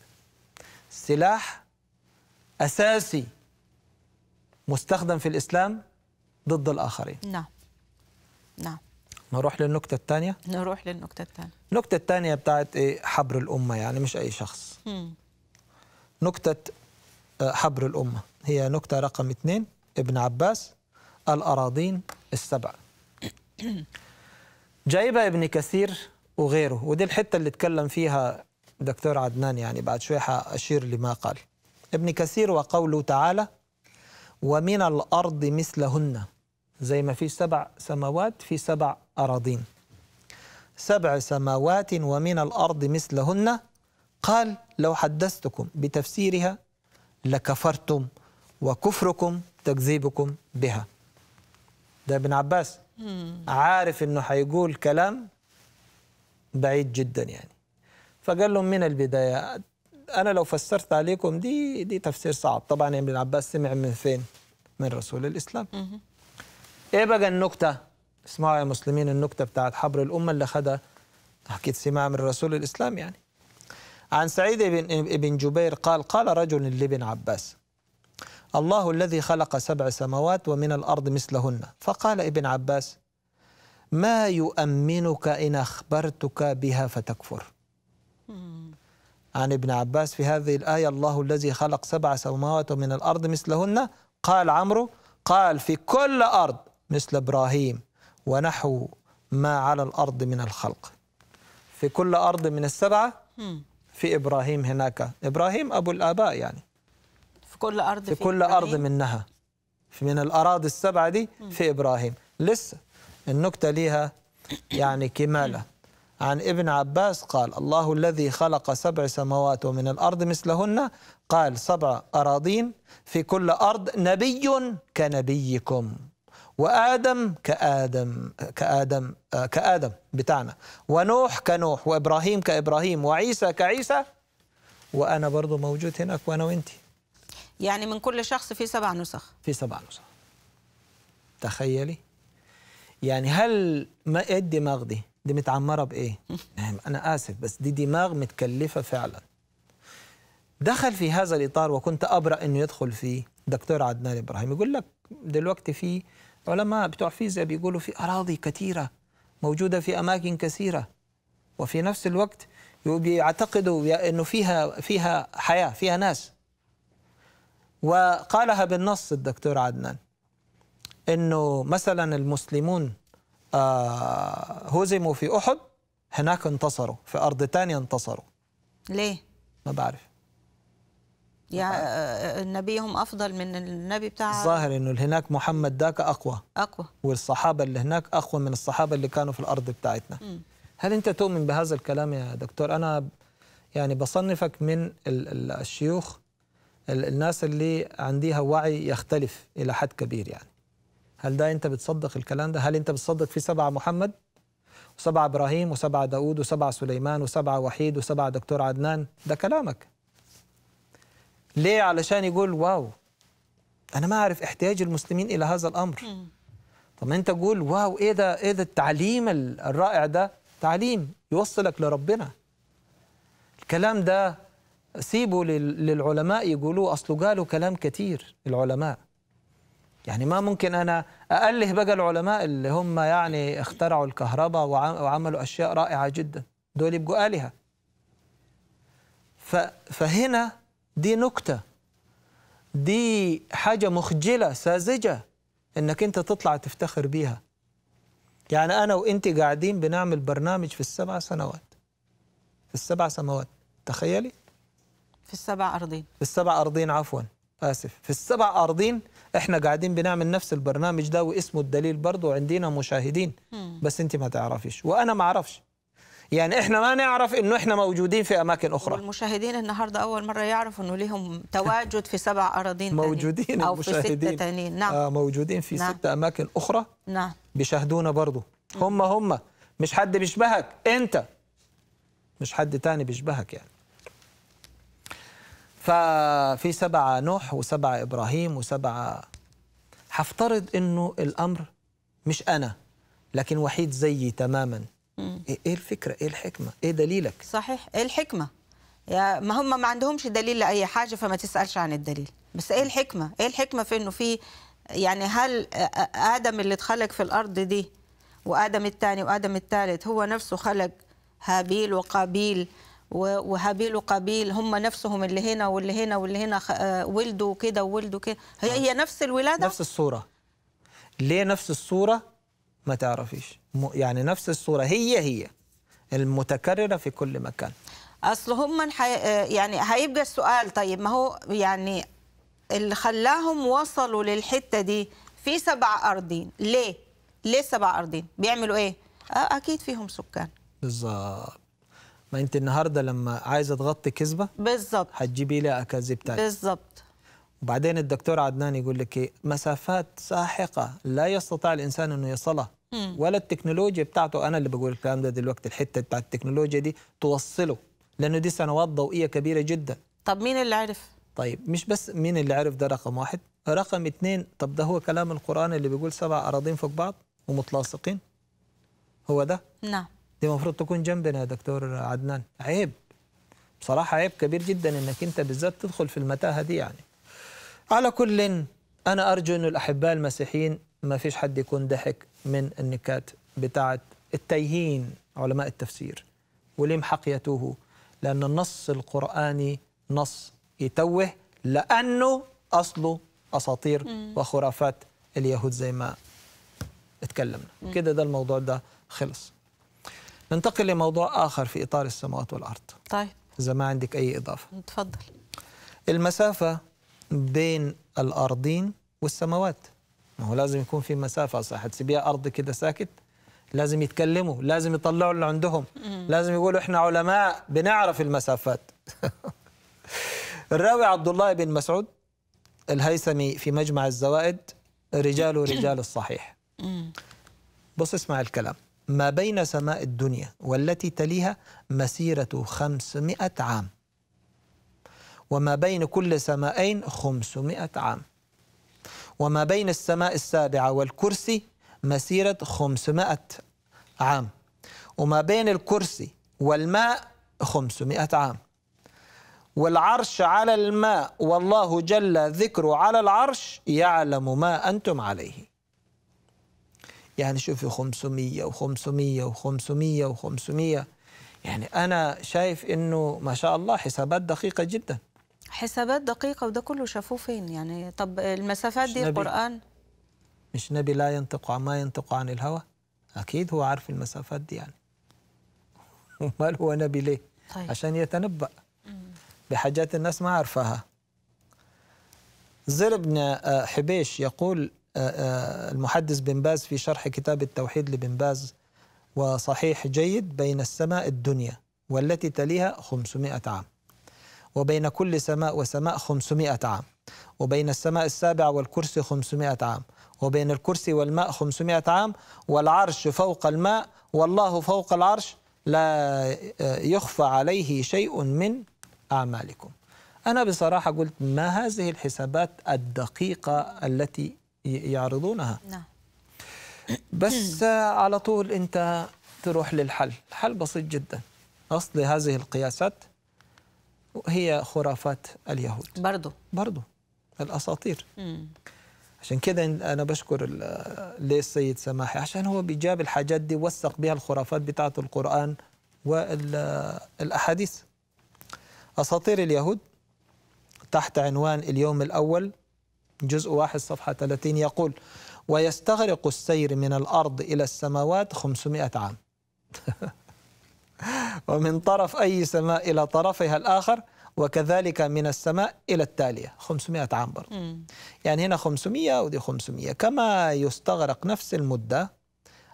سلاح اساسي مستخدم في الاسلام ضد الاخرين نعم نعم نروح للنكتة الثانية؟ نروح للنكتة الثانية النكتة الثانية بتاعت إيه حبر الأمة يعني مش أي شخص مم. نكتة آه، حبر الأمة هي نكتة رقم اثنين ابن عباس الأراضين السبع جايبها ابن كثير وغيره ودي الحتة اللي اتكلم فيها دكتور عدنان يعني بعد شوي حاشير لما قال ابن كثير وقوله تعالى ومن الأرض مثلهن زي ما في سبع سماوات في سبع أراضين سبع سماوات ومن الأرض مثلهن قال لو حدثتكم بتفسيرها لكفرتم وكفركم تكذيبكم بها ده ابن عباس عارف انه هيقول كلام بعيد جدا يعني فقال لهم من البدايه انا لو فسرت عليكم دي دي تفسير صعب طبعا ابن عباس سمع من فين من رسول الاسلام ايه بقى النكته اسمعوا يا مسلمين النكته بتاعت حبر الامه اللي خدها اكيد سماع من رسول الاسلام يعني عن سعيد بن ابن جبير قال قال رجل لابن عباس الله الذي خلق سبع سماوات ومن الارض مثلهن فقال ابن عباس ما يؤمنك ان اخبرتك بها فتكفر عن ابن عباس في هذه الآية الله الذي خلق سبع سماوات ومن الأرض مثلهن قال عمرو قال في كل أرض مثل إبراهيم ونحو ما على الأرض من الخلق في كل أرض من السبعة في إبراهيم هناك إبراهيم أبو الآباء يعني في كل أرض في, في كل إبراهيم. أرض منها من الأراضي السبعة دي في إبراهيم لسه النكتة ليها يعني كمالة عن ابن عباس قال الله الذي خلق سبع سماوات ومن الأرض مثلهن قال سبع أراضين في كل أرض نبي كنبيكم وآدم كآدم كآدم آه، كآدم بتاعنا ونوح كنوح وإبراهيم كإبراهيم وعيسى كعيسى وأنا برضو موجود هناك وأنا وأنت يعني من كل شخص في سبع نسخ في سبع نسخ تخيلي يعني هل ما إيه الدماغ دي دي متعمره بايه نعم، انا اسف بس دي دماغ متكلفه فعلا دخل في هذا الاطار وكنت ابرا انه يدخل فيه دكتور عدنان ابراهيم يقول لك دلوقتي في علماء بتوع فيزياء بيقولوا في أراضي كثيرة موجودة في أماكن كثيرة وفي نفس الوقت بيعتقدوا أنه فيها, فيها حياة فيها ناس وقالها بالنص الدكتور عدنان أنه مثلا المسلمون آه، هزموا في أحد هناك انتصروا في أرض ثانيه انتصروا ليه؟ ما بعرف يعني نعم. آه، آه، نبيهم افضل من النبي بتاع الظاهر انه اللي هناك محمد ذاك اقوى اقوى والصحابه اللي هناك اقوى من الصحابه اللي كانوا في الارض بتاعتنا م. هل انت تؤمن بهذا الكلام يا دكتور انا يعني بصنفك من الشيوخ الناس اللي عنديها وعي يختلف الى حد كبير يعني هل ده انت بتصدق الكلام ده هل انت بتصدق في سبعه محمد وسبعه ابراهيم وسبعه داوود وسبعه سليمان وسبعه وحيد وسبعه دكتور عدنان ده كلامك ليه علشان يقول واو انا ما اعرف احتياج المسلمين الى هذا الامر طب انت تقول واو ايه ده ايه ده التعليم الرائع ده تعليم يوصلك لربنا الكلام ده سيبه للعلماء يقولوا اصله قالوا كلام كتير العلماء يعني ما ممكن انا االه بقى العلماء اللي هم يعني اخترعوا الكهرباء وعملوا اشياء رائعه جدا دول يبقوا الهه فهنا دي نكته دي حاجه مخجله ساذجه انك انت تطلع تفتخر بيها يعني انا وانت قاعدين بنعمل برنامج في السبع سنوات في السبع سنوات تخيلي في السبع أرضين في السبع أرضين عفوا آسف في السبع أرضين إحنا قاعدين بنعمل نفس البرنامج ده واسمه الدليل برضه وعندنا مشاهدين بس أنت ما تعرفيش وأنا ما أعرفش يعني احنا ما نعرف انه احنا موجودين في اماكن اخرى والمشاهدين النهارده اول مره يعرفوا انه لهم تواجد في سبع اراضين موجودين او في ستة نعم آه موجودين في نعم. ستة اماكن اخرى نعم بيشاهدونا برضه هم هم مش حد بيشبهك انت مش حد تاني بيشبهك يعني ففي سبعة نوح وسبعة إبراهيم وسبعة هفترض إنه الأمر مش أنا لكن وحيد زيي تماماً مم. إيه-, ايه الفكره ايه الحكمه ايه دليلك صحيح ايه الحكمه يا ما هم ما عندهمش دليل لاي حاجه فما تسالش عن الدليل بس ايه الحكمه ايه الحكمه في انه في يعني هل ادم اللي اتخلق في الارض دي وادم الثاني وادم الثالث هو نفسه خلق هابيل وقابيل وهابيل وقابيل هم نفسهم اللي هنا واللي هنا واللي هنا آه، ولدوا كده وولدوا كده هي آه. هي نفس الولاده نفس الصوره ليه نفس الصوره ما تعرفيش يعني نفس الصورة هي هي المتكررة في كل مكان أصل هم حي... يعني هيبقى السؤال طيب ما هو يعني اللي خلاهم وصلوا للحتة دي في سبع أرضين ليه؟ ليه سبع أرضين؟ بيعملوا إيه؟ آه أكيد فيهم سكان بالظبط ما أنت النهاردة لما عايزة تغطي كذبة بالظبط هتجيبي لها أكاذيب تانية بالظبط وبعدين الدكتور عدنان يقول لك إيه؟ مسافات ساحقة لا يستطيع الإنسان أنه يصلها ولا التكنولوجيا بتاعته انا اللي بقول الكلام ده دلوقتي الحته بتاعت التكنولوجيا دي توصله لانه دي سنوات ضوئيه كبيره جدا طب مين اللي عرف طيب مش بس مين اللي عرف ده رقم واحد رقم اثنين طب ده هو كلام القرآن اللي بيقول سبع أراضين فوق بعض ومتلاصقين هو ده نعم دي المفروض تكون جنبنا يا دكتور عدنان عيب بصراحة عيب كبير جدا انك انت بالذات تدخل في المتاهة دي يعني على كل أنا أرجو أن الأحباء المسيحيين ما فيش حد يكون ضحك من النكات بتاعة التيهين علماء التفسير ولمحق حقيته لأن النص القرآني نص يتوه لأنه أصله أساطير وخرافات اليهود زي ما اتكلمنا كده ده الموضوع ده خلص ننتقل لموضوع آخر في إطار السماوات والأرض طيب إذا ما عندك أي إضافة اتفضل المسافة بين الأرضين والسماوات ما هو لازم يكون في مسافه اصلا حتسيبيها ارض كده ساكت لازم يتكلموا لازم يطلعوا اللي عندهم لازم يقولوا احنا علماء بنعرف المسافات الراوي عبد الله بن مسعود الهيثمي في مجمع الزوائد رجال رجال الصحيح بص اسمع الكلام ما بين سماء الدنيا والتي تليها مسيرة خمسمائة عام وما بين كل سمائين خمسمائة عام وما بين السماء السابعة والكرسي مسيرة 500 عام وما بين الكرسي والماء 500 عام والعرش على الماء والله جل ذكره على العرش يعلم ما أنتم عليه يعني شوفي 500 و500 و500 يعني أنا شايف أنه ما شاء الله حسابات دقيقة جدا حسابات دقيقه وده كله شافوه فين يعني طب المسافات دي القران مش نبي لا ينطق ما ينطق عن الهوى اكيد هو عارف المسافات دي يعني امال هو نبي ليه طيب. عشان يتنبأ بحاجات الناس ما عرفها زر بن آه، آه، حبيش يقول آه، المحدث بن باز في شرح كتاب التوحيد لبن باز وصحيح جيد بين السماء الدنيا والتي تليها 500 عام وبين كل سماء وسماء خمسمائة عام وبين السماء السابعة والكرسي خمسمائة عام وبين الكرسي والماء خمسمائة عام والعرش فوق الماء والله فوق العرش لا آه، يخفى عليه شيء من أعمالكم أنا بصراحة قلت ما هذه الحسابات الدقيقة التي يعرضونها نعم. بس آه، على طول أنت تروح للحل الحل بسيط جدا أصل هذه القياسات هي خرافات اليهود برضه برضه الاساطير مم. عشان كده انا بشكر ليه السيد سماحي عشان هو بيجاب الحاجات دي وثق بها الخرافات بتاعه القران والاحاديث اساطير اليهود تحت عنوان اليوم الاول جزء واحد صفحه 30 يقول ويستغرق السير من الارض الى السماوات 500 عام ومن طرف أي سماء إلى طرفها الآخر وكذلك من السماء إلى التالية 500 عام برضه يعني هنا 500 ودي 500 كما يستغرق نفس المدة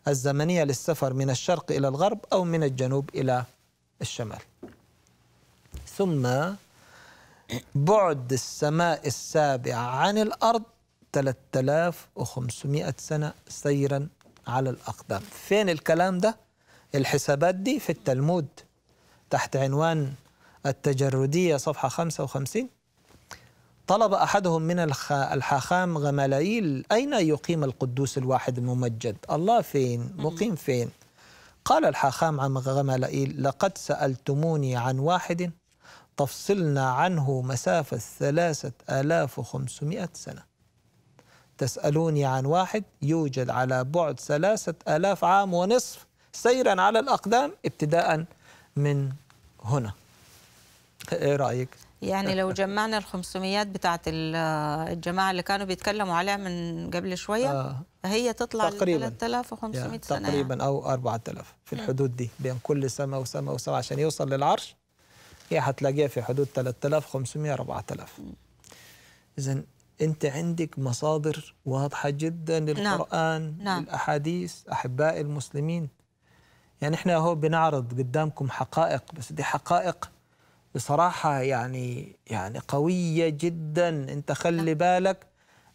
الزمنية للسفر من الشرق إلى الغرب أو من الجنوب إلى الشمال ثم بعد السماء السابعة عن الأرض 3500 سنة سيرا على الأقدام فين الكلام ده؟ الحسابات دي في التلمود تحت عنوان التجردية صفحة 55 طلب أحدهم من الحاخام غملائيل أين يقيم القدوس الواحد الممجد الله فين مقيم فين قال الحاخام عن غملائيل لقد سألتموني عن واحد تفصلنا عنه مسافة ثلاثة آلاف وخمسمائة سنة تسألوني عن واحد يوجد على بعد ثلاثة آلاف عام ونصف سيرا على الأقدام ابتداء من هنا إيه رأيك؟ يعني لو جمعنا ال 500 بتاعت الجماعه اللي كانوا بيتكلموا عليها من قبل شويه آه، هي تطلع تقريبا 3500 يعني سنه تقريبا يعني. او 4000 في الحدود دي بين كل سماء وسماء وسماء عشان يوصل للعرش هي هتلاقيها في حدود 3500 4000 اذا انت عندك مصادر واضحه جدا للقران نعم. نعم. للاحاديث احباء المسلمين يعني احنا هو بنعرض قدامكم حقائق بس دي حقائق بصراحه يعني يعني قويه جدا انت خلي نعم. بالك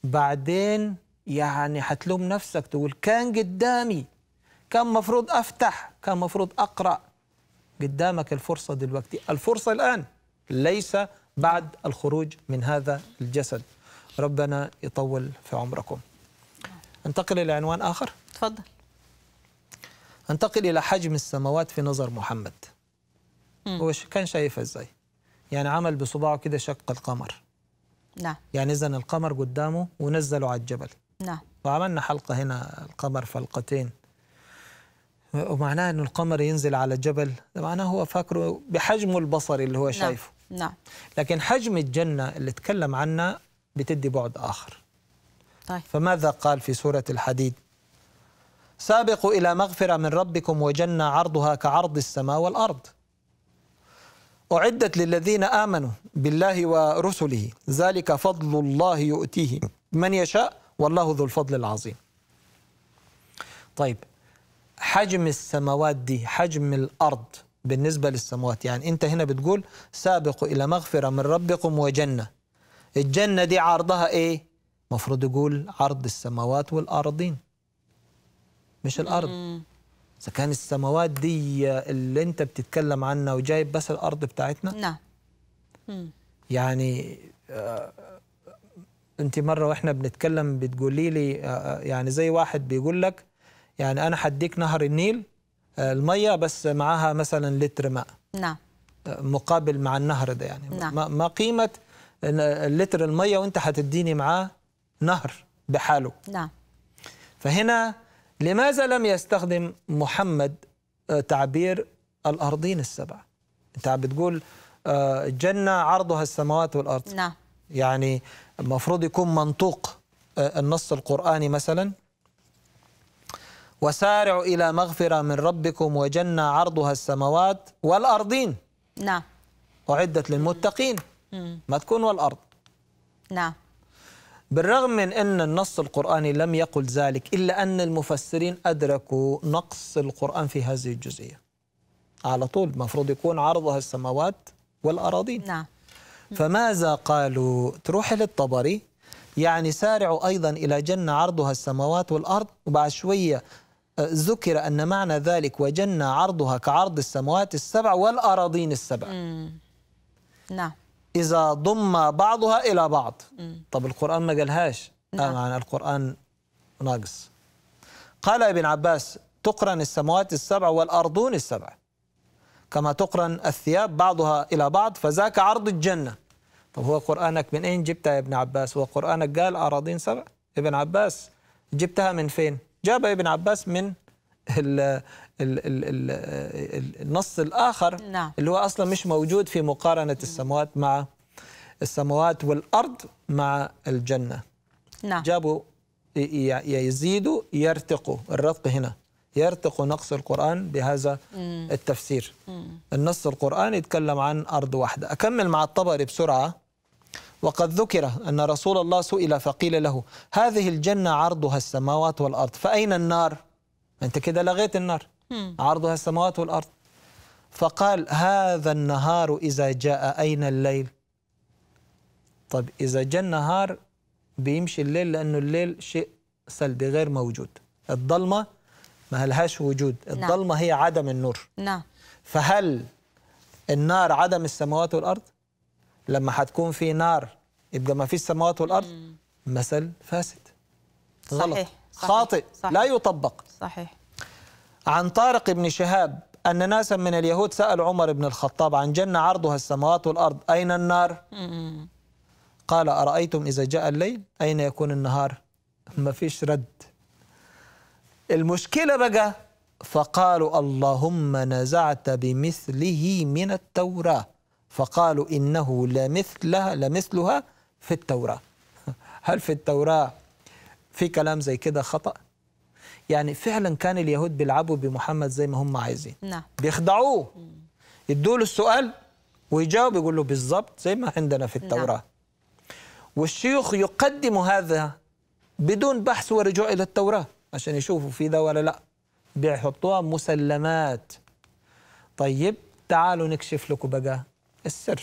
بعدين يعني حتلوم نفسك تقول كان قدامي كان مفروض افتح كان مفروض اقرا قدامك الفرصه دلوقتي الفرصه الان ليس بعد الخروج من هذا الجسد ربنا يطول في عمركم نعم. انتقل الى عنوان اخر تفضل انتقل الى حجم السماوات في نظر محمد هو كان شايفها ازاي يعني عمل بصباعه كده شق القمر نعم يعني اذا القمر قدامه ونزله على الجبل نعم وعملنا حلقه هنا القمر فلقتين ومعناه انه القمر ينزل على الجبل معناه هو فاكره بحجمه البصري اللي هو نعم. شايفه نعم. نعم لكن حجم الجنه اللي تكلم عنها بتدي بعد اخر طيب فماذا قال في سوره الحديد سابقوا إلى مغفرة من ربكم وجنة عرضها كعرض السماء والأرض أعدت للذين آمنوا بالله ورسله ذلك فضل الله يؤتيه من يشاء والله ذو الفضل العظيم طيب حجم السماوات دي حجم الأرض بالنسبة للسماوات يعني أنت هنا بتقول سابقوا إلى مغفرة من ربكم وجنة الجنة دي عرضها إيه؟ مفروض يقول عرض السماوات والأرضين مش الارض اذا كان السماوات دي اللي انت بتتكلم عنها وجايب بس الارض بتاعتنا نعم يعني آه انت مره واحنا بنتكلم بتقولي لي آه،, آه يعني زي واحد بيقول لك يعني انا حديك نهر النيل آه الميه بس معاها مثلا لتر ماء نعم آه، مقابل مع النهر ده يعني نعم. ما قيمه آه، لتر الميه وانت هتديني معاه نهر بحاله نعم فهنا لماذا لم يستخدم محمد آه، تعبير الأرضين السبع أنت عم بتقول آه، الجنة عرضها السماوات والأرض نعم يعني المفروض يكون منطوق آه، النص القرآني مثلا وسارعوا إلى مغفرة من ربكم وجنة عرضها السماوات والأرضين نعم أعدت للمتقين ما تكون والأرض نعم بالرغم من أن النص القرآني لم يقل ذلك إلا أن المفسرين أدركوا نقص القرآن في هذه الجزئية على طول المفروض يكون عرضها السماوات والأراضين نعم فماذا قالوا تروح للطبري يعني سارعوا أيضا إلى جنة عرضها السماوات والأرض وبعد شوية آه، ذكر أن معنى ذلك وجنة عرضها كعرض السماوات السبع والأراضين السبع نعم إذا ضم بعضها إلى بعض مم. طب القرآن ما قالهاش نعم. عن القرآن ناقص قال ابن عباس تقرن السماوات السبع والأرضون السبع كما تقرن الثياب بعضها إلى بعض فذاك عرض الجنة طب هو قرآنك من أين جبتها يا ابن عباس هو قرآنك قال أراضين سبع ابن عباس جبتها من فين جاب ابن عباس من ال ال ال النص الآخر نعم. اللي هو أصلا مش موجود في مقارنة السماوات مع السماوات والأرض مع الجنة نعم. جابوا يزيدوا يرتقوا الرتق هنا يرتق نقص القرآن بهذا مم. التفسير مم. النص القرآن يتكلم عن أرض واحدة أكمل مع الطبري بسرعة وقد ذكر أن رسول الله سئل فقيل له هذه الجنة عرضها السماوات والأرض فأين النار؟ أنت كده لغيت النار عرضها السماوات والأرض فقال هذا النهار إذا جاء أين الليل طب إذا جاء النهار بيمشي الليل لأنه الليل شيء سلبي غير موجود الضلمة ما لهاش وجود نعم. الضلمة هي عدم النور نعم فهل النار عدم السماوات والأرض لما حتكون في نار يبقى ما فيش سماوات والأرض مم. مثل فاسد صحيح. غلط صحيح. خاطئ صحيح. لا يطبق صحيح عن طارق بن شهاب أن ناسا من اليهود سأل عمر بن الخطاب عن جنة عرضها السماوات والأرض أين النار؟ قال أرأيتم إذا جاء الليل أين يكون النهار؟ ما فيش رد المشكلة بقى فقالوا اللهم نزعت بمثله من التوراة فقالوا إنه لمثلها لمثلها في التوراة هل في التوراة في كلام زي كده خطأ؟ يعني فعلا كان اليهود بيلعبوا بمحمد زي ما هم عايزين نعم بيخدعوه يدوا له السؤال ويجاوب يقول له بالظبط زي ما عندنا في نعم. التوراه نعم. والشيوخ يقدموا هذا بدون بحث ورجوع الى التوراه عشان يشوفوا في ده ولا لا بيحطوها مسلمات طيب تعالوا نكشف لكم بقى السر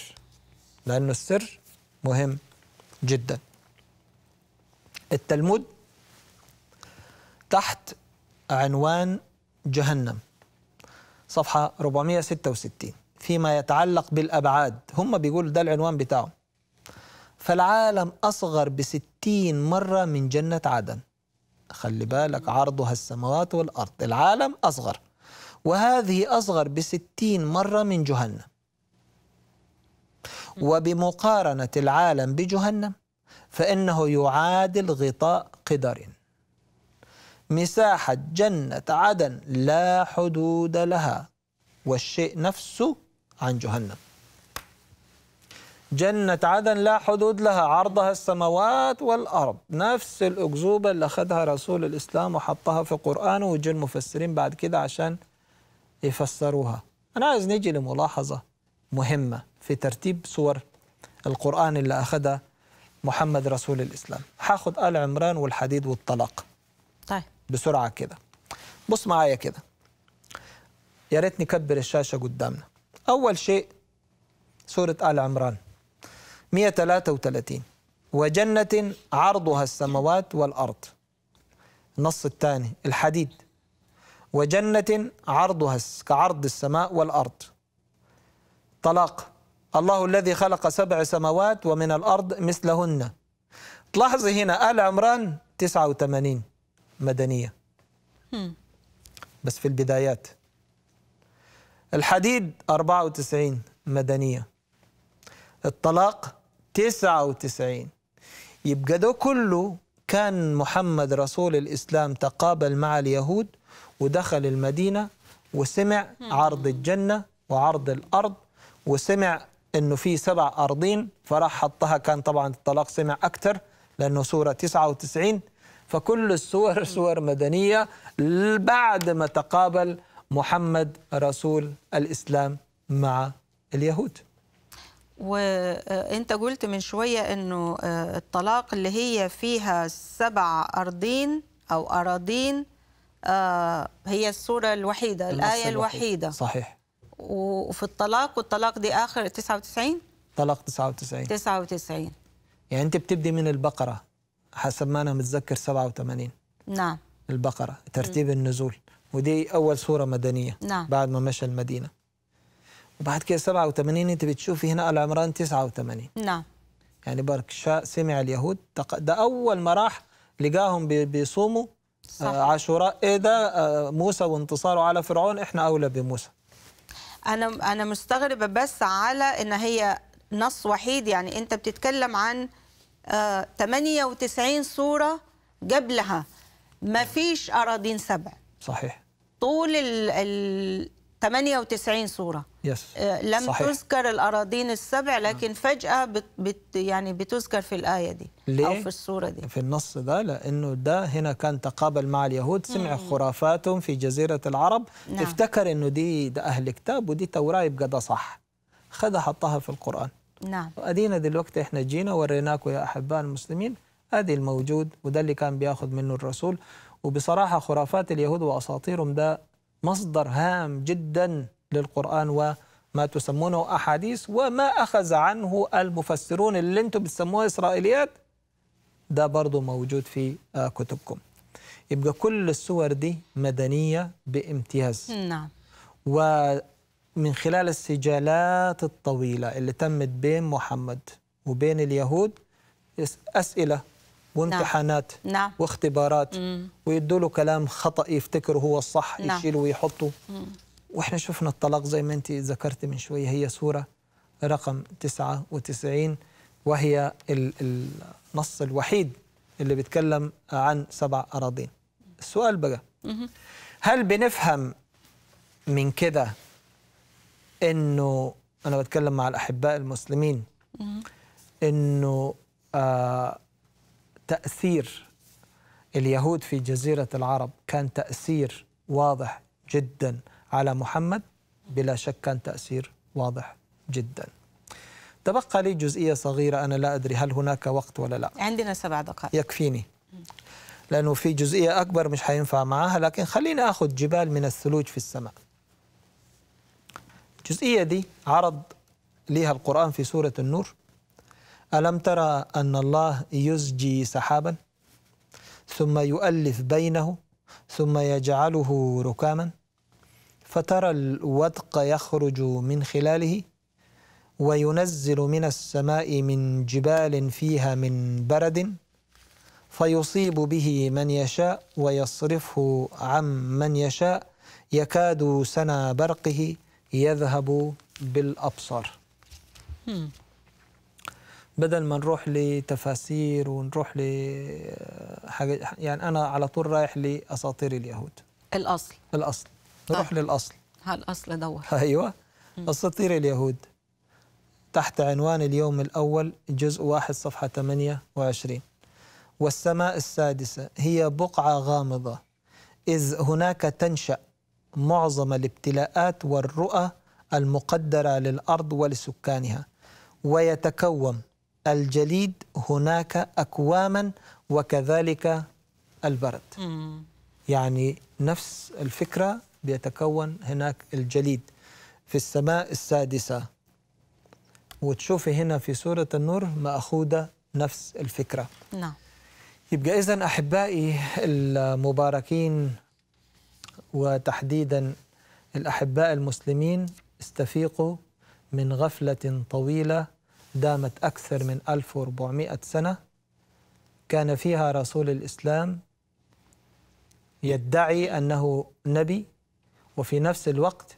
لانه السر مهم جدا التلمود تحت عنوان جهنم صفحة 466 فيما يتعلق بالأبعاد هم بيقولوا ده العنوان بتاعهم فالعالم أصغر بستين مرة من جنة عدن خلي بالك عرضها السماوات والأرض العالم أصغر وهذه أصغر بستين مرة من جهنم وبمقارنة العالم بجهنم فإنه يعادل غطاء قدر مساحة جنة عدن لا حدود لها والشيء نفسه عن جهنم جنة عدن لا حدود لها عرضها السماوات والأرض نفس الأكذوبة اللي أخذها رسول الإسلام وحطها في قرآنه وجي المفسرين بعد كده عشان يفسروها أنا عايز نيجي لملاحظة مهمة في ترتيب سور القرآن اللي أخذها محمد رسول الإسلام هاخد آل عمران والحديد والطلاق بسرعه كده بص معايا كده يا ريتني نكبر الشاشه قدامنا اول شيء سوره ال عمران 133 وجنه عرضها السماوات والارض النص الثاني الحديد وجنه عرضها كعرض السماء والارض طلاق الله الذي خلق سبع سماوات ومن الارض مثلهن تلاحظي هنا ال عمران 89 مدنية بس في البدايات الحديد 94 مدنية الطلاق 99 يبقى ده كله كان محمد رسول الإسلام تقابل مع اليهود ودخل المدينة وسمع عرض الجنة وعرض الأرض وسمع أنه في سبع أرضين فراح حطها كان طبعا الطلاق سمع أكثر لأنه سورة 99 فكل الصور صور مدنية بعد ما تقابل محمد رسول الإسلام مع اليهود وانت قلت من شوية انه آه، الطلاق اللي هي فيها سبع أرضين أو أراضين آه، هي الصورة الوحيدة الآية الوحيدة صحيح وفي الطلاق والطلاق دي آخر 99 طلاق 99 99 يعني أنت بتبدي من البقرة حسب ما أنا متذكر 87 نعم البقرة ترتيب م. النزول ودي أول صورة مدنية نعم. بعد ما مشى المدينة وبعد كده 87 أنت بتشوفي هنا آل عمران 89 نعم يعني بركشاء سمع اليهود ده أول ما راح لقاهم بيصوموا آه، صح. عاشوراء إيه ده آه، موسى وانتصاره على فرعون إحنا أولى بموسى أنا أنا مستغربة بس على إن هي نص وحيد يعني أنت بتتكلم عن 98 آه، صورة قبلها ما فيش أراضين سبع صحيح طول ال, 98 صورة يس. آه، لم صحيح. تذكر الأراضين السبع نعم. لكن م. فجأة بت بت يعني بتذكر في الآية دي ليه؟ أو في الصورة دي في النص ده لأنه ده هنا كان تقابل مع اليهود سمع مم. خرافاتهم في جزيرة العرب نعم. افتكر أنه دي ده أهل كتاب ودي توراة يبقى ده صح خدها حطها في القرآن نعم ادينا دلوقتي احنا جينا وريناكم يا احباء المسلمين ادي الموجود وده اللي كان بياخذ منه الرسول وبصراحه خرافات اليهود واساطيرهم ده مصدر هام جدا للقران وما تسمونه احاديث وما اخذ عنه المفسرون اللي انتم بتسموها اسرائيليات ده برضه موجود في آه، كتبكم يبقى كل الصور دي مدنيه بامتياز نعم و من خلال السجالات الطويلة اللي تمت بين محمد وبين اليهود أسئلة وامتحانات نعم. نعم. واختبارات مم. ويدوا له كلام خطأ يفتكره هو الصح نعم. يشيله ويحطه مم. واحنا شفنا الطلاق زي ما انت ذكرت من شوية هي سورة رقم 99 وهي النص الوحيد اللي بيتكلم عن سبع أراضين السؤال بقى هل بنفهم من كده انه انا بتكلم مع الاحباء المسلمين انه آه تاثير اليهود في جزيره العرب كان تاثير واضح جدا على محمد بلا شك كان تاثير واضح جدا تبقى لي جزئيه صغيره انا لا ادري هل هناك وقت ولا لا عندنا سبع دقائق يكفيني لانه في جزئيه اكبر مش حينفع معاها لكن خليني اخذ جبال من الثلوج في السماء الجزئية دي عرض ليها القرآن في سورة النور ألم ترى أن الله يزجي سحابا ثم يؤلف بينه ثم يجعله ركاما فترى الودق يخرج من خلاله وينزل من السماء من جبال فيها من برد فيصيب به من يشاء ويصرفه عن من يشاء يكاد سنا برقه يذهب بالأبصر بدل ما نروح لتفاسير ونروح ل يعني أنا على طول رايح لأساطير اليهود الأصل الأصل نروح طيب. للأصل هالأصل دور أيوه أساطير اليهود تحت عنوان اليوم الأول جزء واحد صفحة 28 والسماء السادسة هي بقعة غامضة إذ هناك تنشأ معظم الابتلاءات والرؤى المقدرة للأرض ولسكانها ويتكوم الجليد هناك أكواما وكذلك البرد يعني نفس الفكرة بيتكون هناك الجليد في السماء السادسة وتشوفي هنا في سورة النور مأخوذة نفس الفكرة نعم يبقى إذا أحبائي المباركين وتحديدا الأحباء المسلمين استفيقوا من غفلة طويلة دامت أكثر من 1400 سنة كان فيها رسول الإسلام يدعي أنه نبي وفي نفس الوقت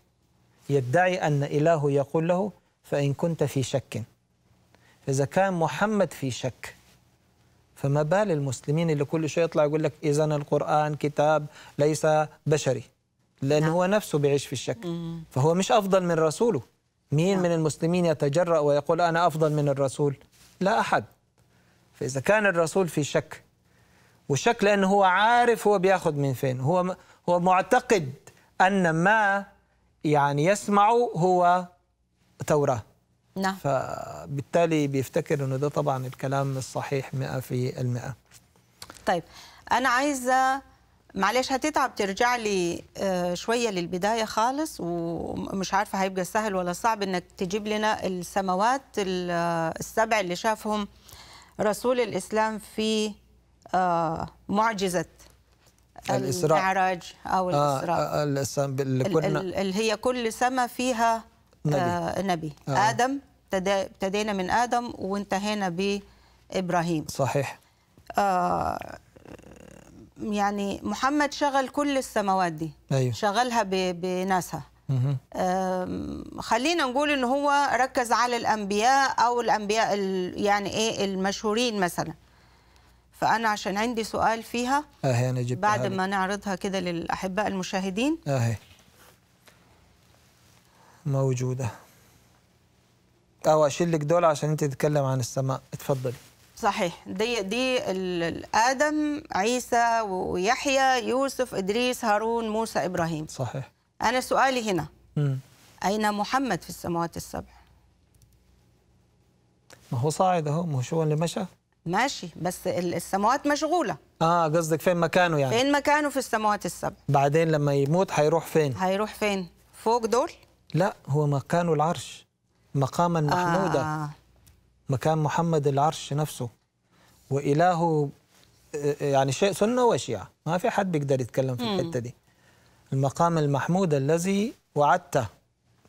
يدعي أن إله يقول له فإن كنت في شك إذا كان محمد في شك فما بال المسلمين اللي كل شيء يطلع يقول لك اذا القران كتاب ليس بشري لانه نعم. هو نفسه بيعيش في الشك مم. فهو مش افضل من رسوله مين نعم. من المسلمين يتجرأ ويقول انا افضل من الرسول لا احد فاذا كان الرسول في شك وشك لانه هو عارف هو بياخذ من فين هو هو معتقد ان ما يعني يسمع هو توراه نعم فبالتالي بيفتكر انه ده طبعا الكلام الصحيح 100% طيب انا عايزه معلش هتتعب ترجع لي آه، شويه للبدايه خالص ومش عارفه هيبقى سهل ولا صعب انك تجيب لنا السماوات آه، السبع اللي شافهم رسول الاسلام في آه، معجزه الإسراء المعراج او الاسراء آه اللي, كنا اللي هي كل سماء فيها نبي, آه نبي. آه. ادم ابتدينا من ادم وانتهينا بابراهيم صحيح آه يعني محمد شغل كل السماوات دي أيوه. شغلها بناسها خلينا نقول ان هو ركز على الانبياء او الانبياء يعني ايه المشهورين مثلا فانا عشان عندي سؤال فيها اهي أنا جبتها بعد ما نعرضها كده للاحباء المشاهدين اهي موجوده او اشيل لك دول عشان انت تتكلم عن السماء اتفضلي صحيح دي دي ادم عيسى ويحيى يوسف ادريس هارون موسى ابراهيم صحيح انا سؤالي هنا م. اين محمد في السماوات السبع ما هو صاعد اهو ما هو شو اللي مشى ماشي بس السماوات مشغوله اه قصدك فين مكانه يعني فين مكانه في السماوات السبع بعدين لما يموت هيروح فين هيروح فين فوق دول لا هو مكانه العرش مقاما محمودا آه. مكان محمد العرش نفسه وإله آه، يعني شيء سنة وشيعة ما في حد بيقدر يتكلم في الحتة دي المقام المحمود الذي وعدته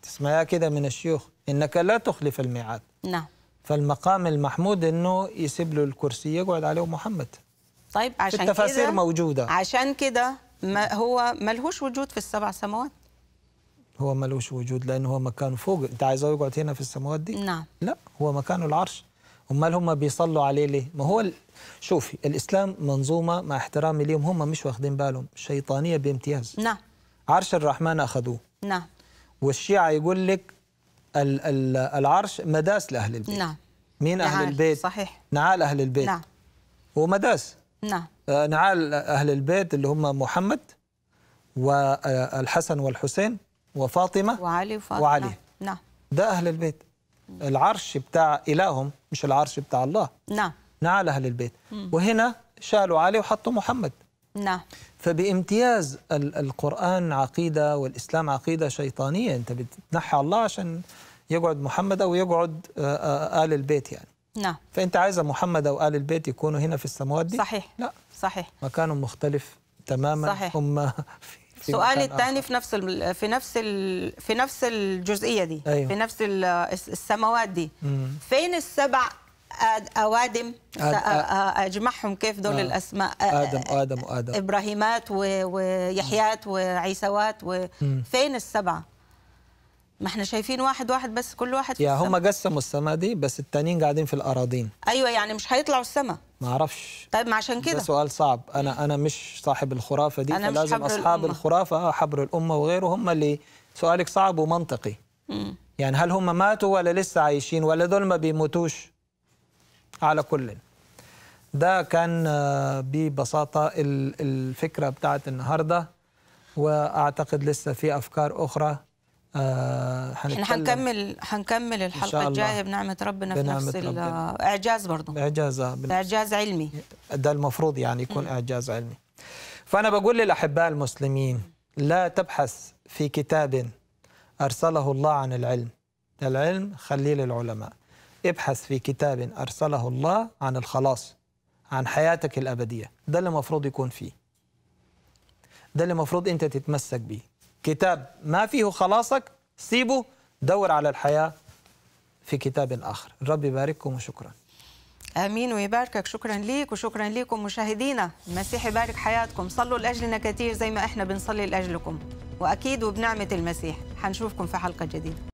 تسمعها كده من الشيوخ إنك لا تخلف الميعاد نعم فالمقام المحمود إنه يسيب له الكرسي يقعد عليه محمد طيب عشان كده التفاسير موجودة عشان كده ما هو ملهوش وجود في السبع سماوات هو ملوش وجود لان هو مكانه فوق انت عايزاه يقعد هنا في السماوات دي نعم لا هو مكانه العرش امال هم بيصلوا عليه ليه ما هو ال... شوفي الاسلام منظومه مع احترامي ليهم هم مش واخدين بالهم شيطانيه بامتياز نعم عرش الرحمن اخذوه نعم والشيعه يقول لك ال... ال... العرش مداس لاهل البيت نعم مين اهل البيت صحيح نعال اهل البيت نعم ومداس نعم آه، نعال اهل البيت اللي هم محمد والحسن آه، والحسين وفاطمة وعلي وفاطمة وعلي نعم. نعم ده أهل البيت العرش بتاع إلههم مش العرش بتاع الله نعم نعال أهل البيت مم. وهنا شالوا علي وحطوا محمد نعم فبامتياز القرآن عقيدة والإسلام عقيدة شيطانية أنت بتنحي الله عشان يقعد محمد أو يقعد آه، آه، آل البيت يعني نعم فأنت عايزة محمد أو آل البيت يكونوا هنا في السماوات دي؟ صحيح لا صحيح مكانهم مختلف تماما صحيح هم في سؤالي الثاني في نفس في نفس في نفس الجزئيه دي أيوه. في نفس السماوات دي مم. فين السبع اوادم اجمعهم كيف دول آه. الاسماء ادم ادم وادم ابراهيمات ويحيات وعيسوات وفين السبعه ما احنا شايفين واحد واحد بس كل واحد يا هم قسموا السماء دي بس التانيين قاعدين في الاراضين ايوه يعني مش هيطلعوا السماء ما اعرفش طيب ما عشان كده ده سؤال صعب انا انا مش صاحب الخرافه دي أنا فلازم مش اصحاب الأمة. الخرافه آه، حبر الامه وغيره هم اللي سؤالك صعب ومنطقي مم. يعني هل هم ماتوا ولا لسه عايشين ولا دول ما بيموتوش على كل ده كان آه، ببساطه الفكره بتاعت النهارده واعتقد لسه في افكار اخرى آه، احنا هنكمل هنكمل الحلقه الجايه بنعمه ربنا في نفس الاعجاز اعجاز برضه اعجاز آه، اعجاز علمي ده المفروض يعني يكون م. اعجاز علمي فانا بقول للاحباء المسلمين لا تبحث في كتاب ارسله الله عن العلم العلم خليه للعلماء ابحث في كتاب ارسله الله عن الخلاص عن حياتك الابديه ده اللي المفروض يكون فيه ده اللي المفروض انت تتمسك بيه كتاب ما فيه خلاصك سيبه دور على الحياة في كتاب آخر الرب يبارككم وشكرا امين ويباركك شكرا ليك وشكرا ليكم مشاهدينا المسيح يبارك حياتكم صلوا لاجلنا كثير زي ما احنا بنصلي لاجلكم واكيد وبنعمه المسيح حنشوفكم في حلقه جديده